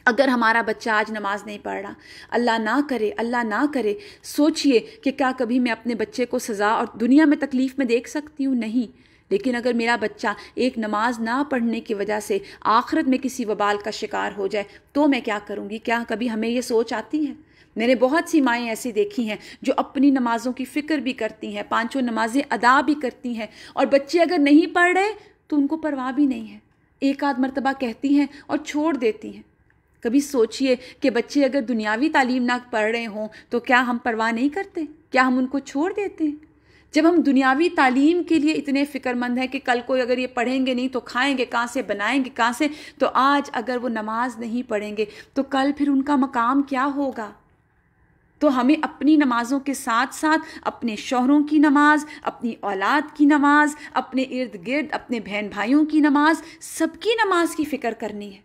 अगर हमारा बच्चा आज नमाज नहीं पढ़ रहा अल्लाह ना करे अल्लाह ना करे सोचिए कि क्या कभी मैं अपने बच्चे को सज़ा और दुनिया में तकलीफ़ में देख सकती हूँ नहीं लेकिन अगर मेरा बच्चा एक नमाज ना पढ़ने की वजह से आखिरत में किसी वबाल का शिकार हो जाए तो मैं क्या करूँगी क्या कभी हमें ये सोच आती है मैंने बहुत सी माएँ ऐसी देखी हैं जो अपनी नमाज़ों की फ़िक्र भी करती हैं पाँचों नमाजें अदा भी करती हैं और बच्चे अगर नहीं पढ़ रहे तो उनको परवाह भी नहीं है एक आध मरतबा कहती हैं और छोड़ देती हैं कभी सोचिए कि बच्चे अगर दुनियावी तालीम ना पढ़ रहे हों तो क्या हम परवाह नहीं करते क्या हम उनको छोड़ देते हैं जब हम दुनियावी तालीम के लिए इतने फ़िक्रमंद हैं कि कल को अगर ये पढ़ेंगे नहीं तो खाएंगे कहाँ से बनाएंगे कहाँ से तो आज अगर वो नमाज नहीं पढ़ेंगे तो कल फिर उनका मकाम क्या होगा तो हमें अपनी नमाज़ों के साथ साथ अपने शोहरों की नमाज अपनी औलाद की नमाज अपने इर्द गिर्द अपने बहन भाइयों की नमाज सबकी नमाज की फ़िक्र करनी है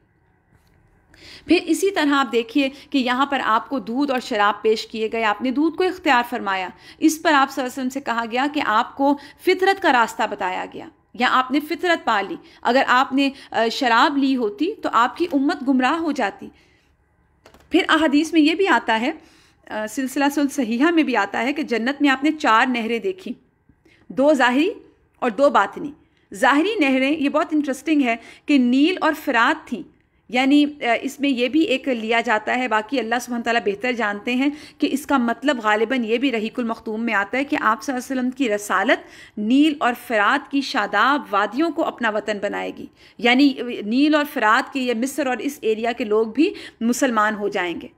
फिर इसी तरह आप देखिए कि यहाँ पर आपको दूध और शराब पेश किए गए आपने दूध को इख्तियार फरमाया इस पर आप वसल्लम से कहा गया कि आपको फितरत का रास्ता बताया गया या आपने फितरत पा ली अगर आपने शराब ली होती तो आपकी उम्मत गुमराह हो जाती फिर अदीस में ये भी आता है सिलसिला सुल सहीहा में भी आता है कि जन्नत में आपने चार नहरें देखी दो ज़ाहरी और दो बातनी ज़ाहरी नहरें ये बहुत इंटरेस्टिंग है कि नील और फरात थी यानी इसमें यह भी एक लिया जाता है बाकी अल्लाह सुबह तला बेहतर जानते हैं कि इसका मतलब गालिबा ये भी रहीकुल मखतूम में आता है कि आप सल्लम की रसालत नील और फ़रात की शादाब वादियों को अपना वतन बनाएगी यानी नील और फ़रात के ये मिस्र और इस एरिया के लोग भी मुसलमान हो जाएंगे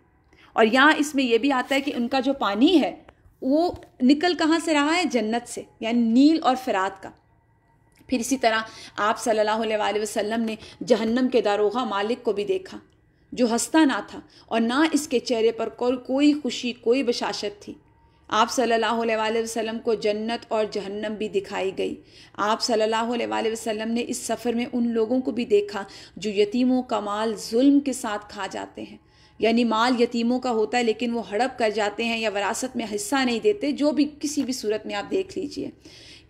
और यहाँ इसमें यह भी आता है कि उनका जो पानी है वो निकल कहाँ से रहा है जन्नत से यानी नील और फ़रात का फिर इसी तरह आप सल्लल्लाहु अलैहि वसल्लम ने जहन्नम के दारोगा मालिक को भी देखा जो हंसता ना था और ना इसके चेहरे पर कोई खुशी कोई बशाशत थी आप सल्लल्लाहु अलैहि वसल्लम को जन्नत और जहन्नम भी दिखाई गई आप सल्लल्लाहु अलैहि वसल्लम ने इस सफ़र में उन लोगों को भी देखा जो यतीमों का माल जुल्म के साथ खा जाते हैं यानी माल यतीमों का होता है लेकिन वो हड़प कर जाते हैं या वरासत में हिस्सा नहीं देते जो भी किसी भी सूरत में आप देख लीजिए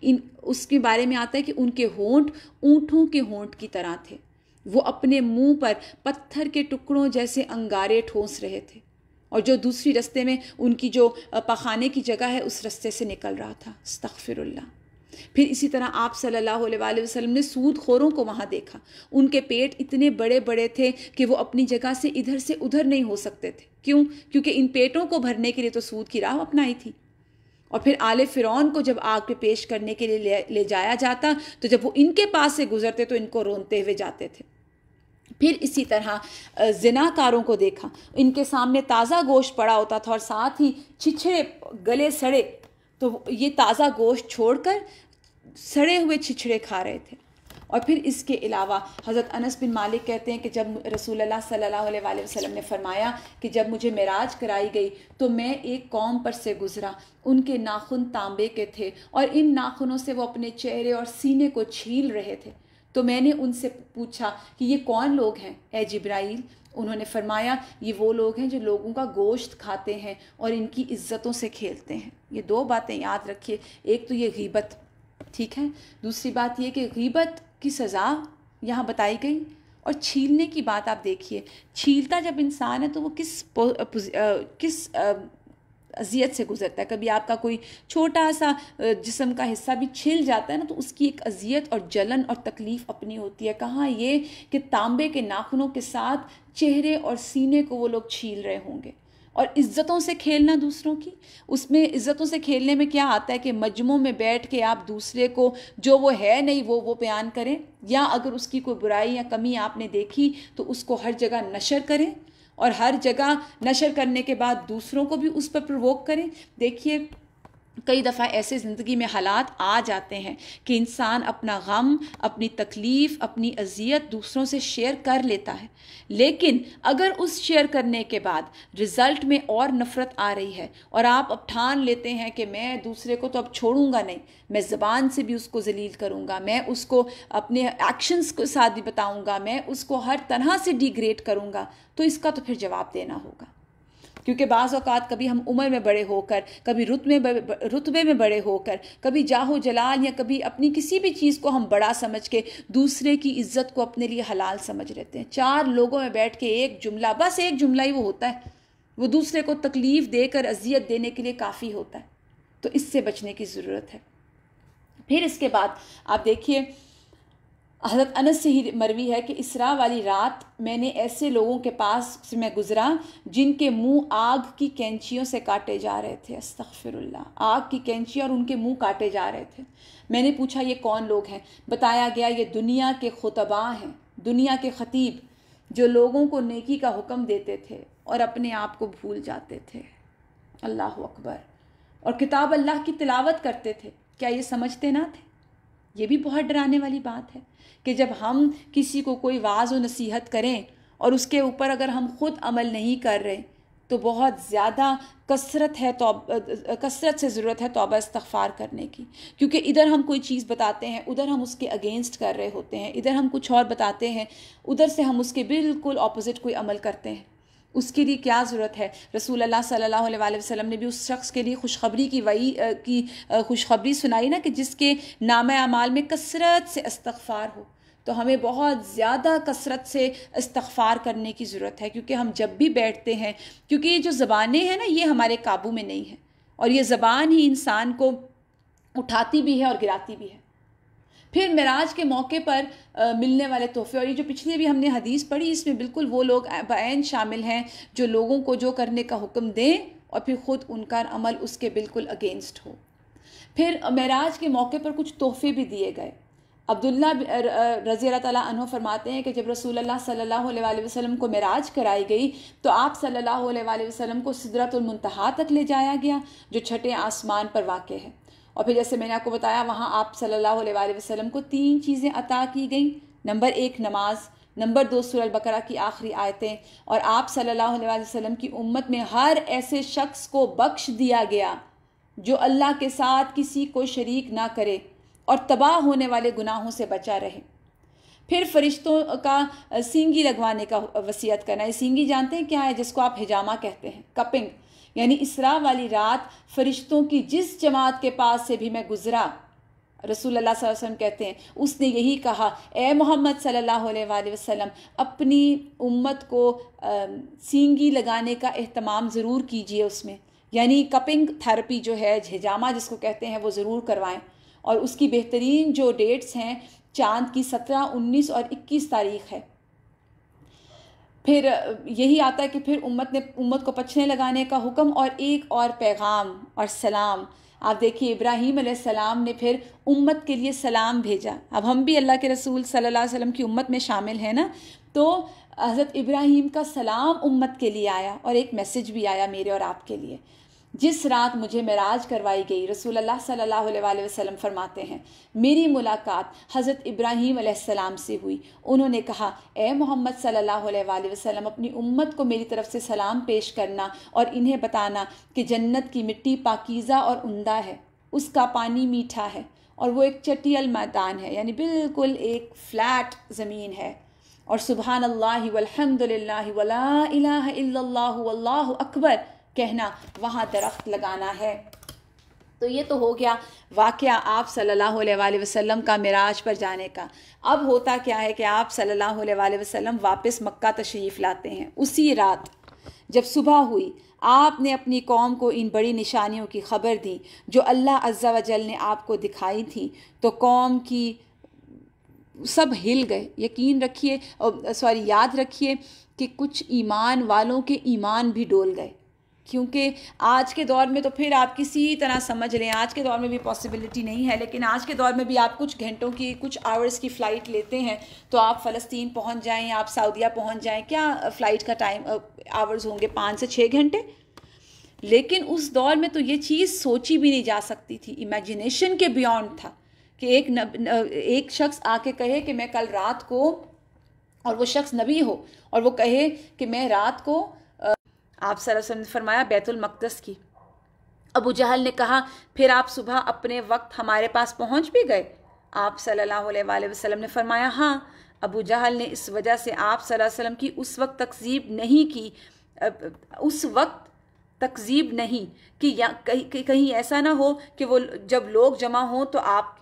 इन उसके बारे में आता है कि उनके होंठ ऊँटों के होंठ की तरह थे वो अपने मुंह पर पत्थर के टुकड़ों जैसे अंगारे ठोस रहे थे और जो दूसरी रस्ते में उनकी जो पखाने की जगह है उस रस्ते से निकल रहा था स्तफ़िरल्ला फिर इसी तरह आप सल्लल्लाहु अलैहि वसल्लम ने सूद खोरों को वहाँ देखा उनके पेट इतने बड़े बड़े थे कि वो अपनी जगह से इधर से उधर नहीं हो सकते थे क्यों क्योंकि इन पेटों को भरने के लिए तो सूद की राह अपनाई थी और फिर आले फ़िरौन को जब आग पे पेश करने के लिए ले, ले जाया जाता तो जब वो इनके पास से गुज़रते तो इनको रोनते हुए जाते थे फिर इसी तरह जिनाकारों को देखा इनके सामने ताज़ा गोश्त पड़ा होता था और साथ ही छिछड़े गले सड़े तो ये ताज़ा गोश्त छोड़कर सड़े हुए छिछड़े खा रहे थे और फिर इसके अलावा हज़रत अनस बिन मालिक कहते हैं कि जब रसूल सल्लल्लाहु वसम ने फरमाया कि जब मुझे मराज कराई गई तो मैं एक कौम पर से गुज़रा उनके नाखून तांबे के थे और इन नाखूनों से वो अपने चेहरे और सीने को छील रहे थे तो मैंने उनसे पूछा कि ये कौन लोग हैं ए जब्राइल उन्होंने फरमाया ये वो लोग हैं जो लोगों का गोश्त खाते हैं और इनकी इज्जतों से खेलते हैं ये दो बातें याद रखिए एक तो ये गीबत ठीक है दूसरी बात ये कि गीबत की सज़ा यहाँ बताई गई और छीलने की बात आप देखिए छीलता जब इंसान है तो वो किस पो, आ, किस अजियत से गुजरता है कभी आपका कोई छोटा सा जिसम का हिस्सा भी छिल जाता है ना तो उसकी एक अजियत और जलन और तकलीफ़ अपनी होती है कहाँ ये कि तांबे के नाखूनों के साथ चेहरे और सीने को वो लोग छील रहे होंगे और इज़्ज़तों से खेलना दूसरों की उसमें इज़्ज़तों से खेलने में क्या आता है कि मजमों में बैठ के आप दूसरे को जो वो है नहीं वो वो बयान करें या अगर उसकी कोई बुराई या कमी आपने देखी तो उसको हर जगह नशर करें और हर जगह नशर करने के बाद दूसरों को भी उस पर प्रवोक करें देखिए कई दफ़ा ऐसे ज़िंदगी में हालात आ जाते हैं कि इंसान अपना गम अपनी तकलीफ़ अपनी अजियत दूसरों से शेयर कर लेता है लेकिन अगर उस शेयर करने के बाद रिज़ल्ट में और नफ़रत आ रही है और आप अब ठान लेते हैं कि मैं दूसरे को तो अब छोड़ूंगा नहीं मैं ज़बान से भी उसको जलील करूँगा मैं उसको अपने एक्शंस के साथ भी बताऊँगा मैं उसको हर तरह से डिग्रेड करूँगा तो इसका तो फिर जवाब देना होगा क्योंकि बाज़ अवत कभी हम उम्र में बड़े होकर कभी रुतबे रुतबे में बड़े होकर कभी जाहो जलाल या कभी अपनी किसी भी चीज़ को हम बड़ा समझ के दूसरे की इज्जत को अपने लिए हलाल समझ लेते हैं चार लोगों में बैठ के एक जुमला बस एक जुमला ही वो होता है वो दूसरे को तकलीफ़ देकर अजियत देने के लिए काफ़ी होता है तो इससे बचने की ज़रूरत है फिर इसके बाद आप देखिए हज़रत अनस से ही मरवी है कि इसरा वाली रात मैंने ऐसे लोगों के पास से मैं गुज़रा जिनके मुंह आग की कैंचियों से काटे जा रहे थे अस्तफ़िरल्ला आग की कैंचियाँ और उनके मुंह काटे जा रहे थे मैंने पूछा ये कौन लोग हैं बताया गया ये दुनिया के खुतबा हैं दुनिया के ख़तीब जो लोगों को नेकी का हुक्म देते थे और अपने आप को भूल जाते थे अल्लाह अकबर और किताब अल्लाह की तिलावत करते थे क्या ये समझते ना थे ये भी बहुत डराने वाली बात है कि जब हम किसी को कोई वाज व नसीहत करें और उसके ऊपर अगर हम ख़ुद अमल नहीं कर रहे तो बहुत ज़्यादा कसरत है तो कसरत से ज़रूरत है तोबा इस्तफ़ार करने की क्योंकि इधर हम कोई चीज़ बताते हैं उधर हम उसके अगेंस्ट कर रहे होते हैं इधर हम कुछ और बताते हैं उधर से हम उसके बिल्कुल अपोज़िट कोई अमल करते हैं उसके लिए क्या ज़रूरत है रसूल अल्लाह सल्लल्लाहु अलैहि वसल्लम ने भी उस शख्स के लिए खुशखबरी की वही की खुशखबरी सुनाई ना कि जिसके नाम अमाल में कसरत से इस्तफ़ार हो तो हमें बहुत ज़्यादा कसरत से इस्तफ़ार करने की ज़रूरत है क्योंकि हम जब भी बैठते हैं क्योंकि ये जो ज़बानें हैं ना ये हमारे काबू में नहीं है और ये ज़बान ही इंसान को उठाती भी है और गिराती भी है फिर मराज के मौके पर आ, मिलने वाले तोहफे और ये जो पिछले भी हमने हदीस पढ़ी इसमें बिल्कुल वो लोग बैन शामिल हैं जो लोगों को जो करने का हुक्म दें और फिर ख़ुद उनका अमल उसके बिल्कुल अगेंस्ट हो फिर मराज के मौके पर कुछ तोहफे भी दिए गए अब्दुल्ला रज़ी अल्लाह तु फरमाते हैं कि जब रसूल सल्लल्लाहु अलैहि वसल्लम को मराज कराई गई तो आप सल्लल्लाहु अलैहि वसल्लम को सिदरतुलमनतहा तक ले जाया गया जो छठे आसमान पर वाक़ है और फिर जैसे मैंने आपको बताया वहाँ आप सल्लल्लाहु अलैहि वसल्लम को तीन चीज़ें अता की गई नंबर एक नमाज नंबर दो सुरल बकरा की आखिरी आयतें और आप सल्लल्लाहु अलैहि वसल्लम की उम्मत में हर ऐसे शख्स को बख्श दिया गया जो अल्लाह के साथ किसी को शरीक ना करे और तबाह होने वाले गुनाहों से बचा रहे फिर फरिश्तों का सींगी लगवाने का वसीयत करना है सींगी जानते हैं क्या है जिसको आप हिजामा कहते हैं कपिंग यानी इसरा वाली रात फरिश्तों की जिस जमात के पास से भी मैं गुज़रा रसूल अल्लाह वसल्लम कहते हैं उसने यही कहा ए मोहम्मद सल्लल्लाहु अलैहि वसल्लम अपनी उम्मत को सींगी लगाने का अहतमाम ज़रूर कीजिए उसमें यानी कपिंग थेरेपी जो है झेजामा जिसको कहते हैं वो ज़रूर करवाएं और उसकी बेहतरीन जो डेट्स हैं चांद की सत्रह उन्नीस और इक्कीस तारीख है फिर यही आता है कि फिर उम्मत ने उम्मत को पछने लगाने का हुक्म और एक और पैगाम और सलाम आप देखिए इब्राहीम सलाम ने फिर उम्मत के लिए सलाम भेजा अब हम भी अल्लाह के रसूल सल्लल्लाहु अलैहि वसल्लम की उम्मत में शामिल हैं ना तो हज़रत इब्राहीम का सलाम उम्मत के लिए आया और एक मैसेज भी आया मेरे और आपके लिए जिस रात मुझे मराज करवाई गई रसूल अल्लाह सल्लल्लाहु अलैहि वसल्लम फरमाते हैं मेरी मुलाकात हज़रत इब्राहीम अलैहिस्सलाम से हुई उन्होंने कहा ए मोहम्मद सल्लल्लाहु अलैहि वसल्लम अपनी उम्मत को मेरी तरफ़ से सलाम पेश करना और इन्हें बताना कि जन्नत की मिट्टी पाकीज़ा और उमदा है उसका पानी मीठा है और वो एक चटियल मैदान है यानी बिल्कुल एक फ्लैट ज़मीन है और सुबह अल्लाह वलहमदिल्ला वला अल्लाह अकबर कहना वहाँ दरख्त लगाना है तो ये तो हो गया वाक़ आप सल्लल्लाहु अलैहि वसल्लम का मराज पर जाने का अब होता क्या है कि आप सल्लल्लाहु अलैहि वसल्लम वापस मक्का तशरीफ़ लाते हैं उसी रात जब सुबह हुई आपने अपनी कौम को इन बड़ी निशानियों की खबर दी जो अल्लाह अज्जा वजल ने आपको दिखाई थी तो कौम की सब हिल गए यकीन रखिए सॉरी याद रखिए कि कुछ ईमान वालों के ईमान भी डोल गए क्योंकि आज के दौर में तो फिर आप किसी तरह समझ लें आज के दौर में भी पॉसिबिलिटी नहीं है लेकिन आज के दौर में भी आप कुछ घंटों की कुछ आवर्स की फ़्लाइट लेते हैं तो आप फ़लस्तीन पहुंच जाएं आप सऊदिया पहुंच जाएं क्या फ़्लाइट का टाइम आवर्स होंगे पाँच से छः घंटे लेकिन उस दौर में तो ये चीज़ सोची भी नहीं जा सकती थी इमेजिनेशन के बियॉन्ड था कि एक न, एक शख्स आके कहे कि मैं कल रात को और वो शख्स नबी हो और वो कहे कि मैं रात को आप सल्लल्लाहु ने फरमाया बैतुल मकदस की अबू जहल ने कहा फिर आप सुबह अपने वक्त हमारे पास पहुंच भी गए आप सल्लल्लाहु अलैहि वसल्लम ने फरमाया हाँ अबू जहल ने इस वजह से आप सल्लल्लाहु अलैहि वसल्लम की उस वक्त तकजीब नहीं की उस वक्त तकजीब नहीं कि कहीं कहीं कही ऐसा ना हो कि वो जब लोग जमा हों तो आप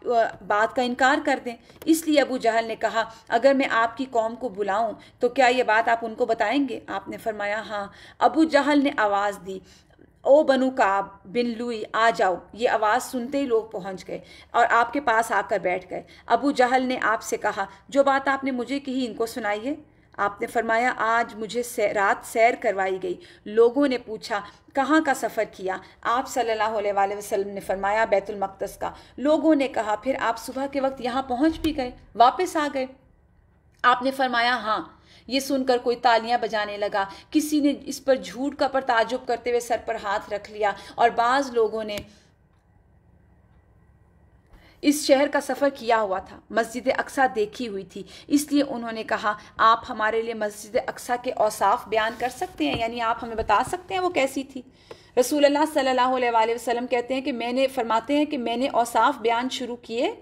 बात का इनकार कर दें इसलिए अबू जहल ने कहा अगर मैं आपकी कौम को बुलाऊं तो क्या ये बात आप उनको बताएंगे आपने फरमाया हाँ अबू जहल ने आवाज़ दी ओ बनु काब बिन लुई आ जाओ ये आवाज़ सुनते ही लोग पहुंच गए और आपके पास आकर बैठ गए अबू जहल ने आपसे कहा जो बात आपने मुझे कही इनको सुनाइए आपने फरमाया आज मुझे रात सैर करवाई गई लोगों ने पूछा कहाँ का सफ़र किया आप सल्लल्लाहु अलैहि वसल्लम ने फरमाया बैतुल मक़दस का लोगों ने कहा फिर आप सुबह के वक्त यहाँ पहुँच भी गए वापस आ गए आपने फरमाया हाँ ये सुनकर कोई तालियां बजाने लगा किसी ने इस पर झूठ का पर ताजुब करते हुए सर पर हाथ रख लिया और बाज़ लोगों ने इस शहर का सफ़र किया हुआ था मस्जिद अक्सा देखी हुई थी इसलिए उन्होंने कहा आप हमारे लिए मस्जिद अक्सा के औसाफ बयान कर सकते हैं यानी आप हमें बता सकते हैं वो कैसी थी रसूल अल्लाह सल्लल्लाहु अलैहि वसल्लम कहते हैं कि मैंने फरमाते हैं कि मैंने औसाफ बयान शुरू किए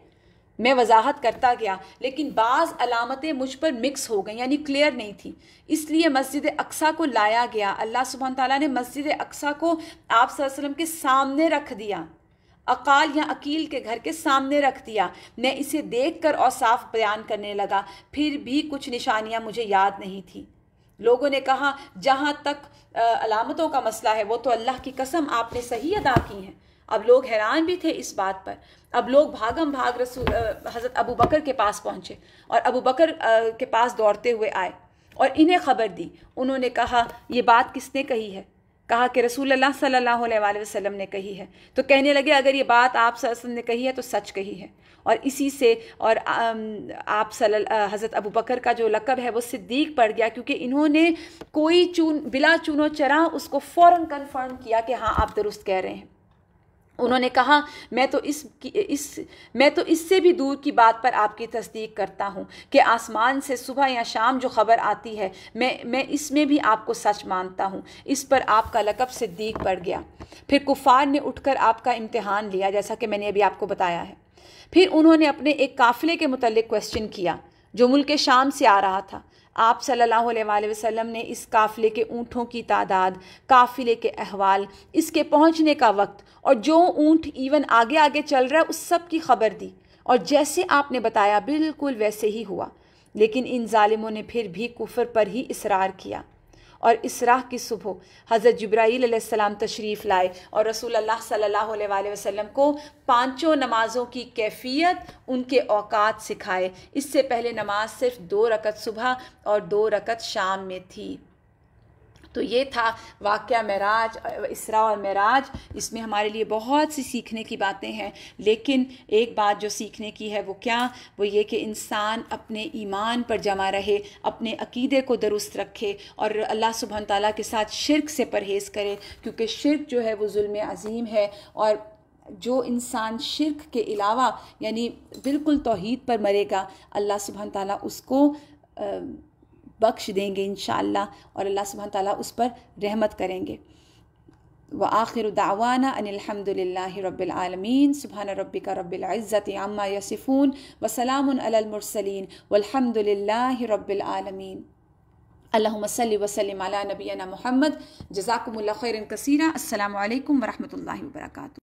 मैं वजाहत करता गया लेकिन बाज़ अलामतें मुझ पर मिक्स हो गई यानी क्लियर नहीं थी इसलिए मस्जिद अक्सा को लाया गया अल्लाह सुबह ताली ने मस्जिद अक्सा को आप वसल्लम के सामने रख दिया अकाल या अकील के घर के सामने रख दिया मैं इसे देख कर और साफ बयान करने लगा फिर भी कुछ निशानियाँ मुझे याद नहीं थी लोगों ने कहा जहाँ तक अलामतों का मसला है वो तो अल्लाह की कसम आपने सही अदा की हैं अब लोग हैरान भी थे इस बात पर अब लोग भागम भाग रसूल हज़रत अबू बकर के पास पहुँचे और अबू बकर आ, के पास दौड़ते हुए आए और इन्हें खबर दी उन्होंने कहा यह बात किसने कही है कहा कि रसूल अल्लाह सल्लल्लाहु अलैहि वसल्लम ने कही है तो कहने लगे अगर ये बात आप सल्लल्लाहु ने कही है तो सच कही है और इसी से और आप सल हज़रत अबू बकर का जो लकब है वो सिद्दीक पड़ गया क्योंकि इन्होंने कोई चून बिला चूनो चरा उसको फ़ौर कन्फर्म किया कि हाँ आप दुरुस्त कह रहे हैं उन्होंने कहा मैं तो इस इस मैं तो इससे भी दूर की बात पर आपकी तस्दीक करता हूँ कि आसमान से सुबह या शाम जो खबर आती है मैं मैं इसमें भी आपको सच मानता हूँ इस पर आपका लकब सिद्दीक पड़ गया फिर कुफार ने उठकर आपका इम्तहान लिया जैसा कि मैंने अभी आपको बताया है फिर उन्होंने अपने एक काफ़िले के मतलब क्वेश्चन किया जो मुल्क शाम से आ रहा था आप सल्लल्लाहु अलैहि वसल्लम ने इस काफ़िले के ऊँटों की तादाद काफ़िले के अहवाल इसके पहुँचने का वक्त और जो ऊँट इवन आगे आगे चल रहा है उस सब की खबर दी और जैसे आपने बताया बिल्कुल वैसे ही हुआ लेकिन इन ालिमों ने फिर भी कुफर पर ही इसरार किया और इसरा की सुबह हज़रत जब्राईसम तशरीफ़ लाए और रसूल अल्लाह सल्लल्लाहु अलैहि वसल्लम को पांचों नमाज़ों की कैफियत उनके औकात सिखाए इससे पहले नमाज सिर्फ दो रकत सुबह और दो रकत शाम में थी तो ये था वाक्य महराज इसरा और महराज इसमें हमारे लिए बहुत सी सीखने की बातें हैं लेकिन एक बात जो सीखने की है वो क्या वो ये कि इंसान अपने ईमान पर जमा रहे अपने अकीदे को दुरुस्त रखे और अल्लाह सुबहन तला के साथ शिरक से परहेज़ करे क्योंकि शिरक जो है वो जुल्म अजीम है और जो इंसान शिरक के अलावा यानी बिल्कुल तोहद पर मरेगा अल्लाह सुबहन ताली उसको आ, बख्श देंगे इन और अल्लाह सुबह ताली उस पर रहमत करेंगे व आखिर दावाना अनिलहमदिल्ला रबालमीन सुबहान रबी का रबालज़त अम्मा यसिफ़ून वसलामसलिन वलहमदिल्ला रबालमीन अल्लाम वसलम नबीना मोहम्मद जजाकमल खैर कसीरा अल्लाम वरहमल वर्का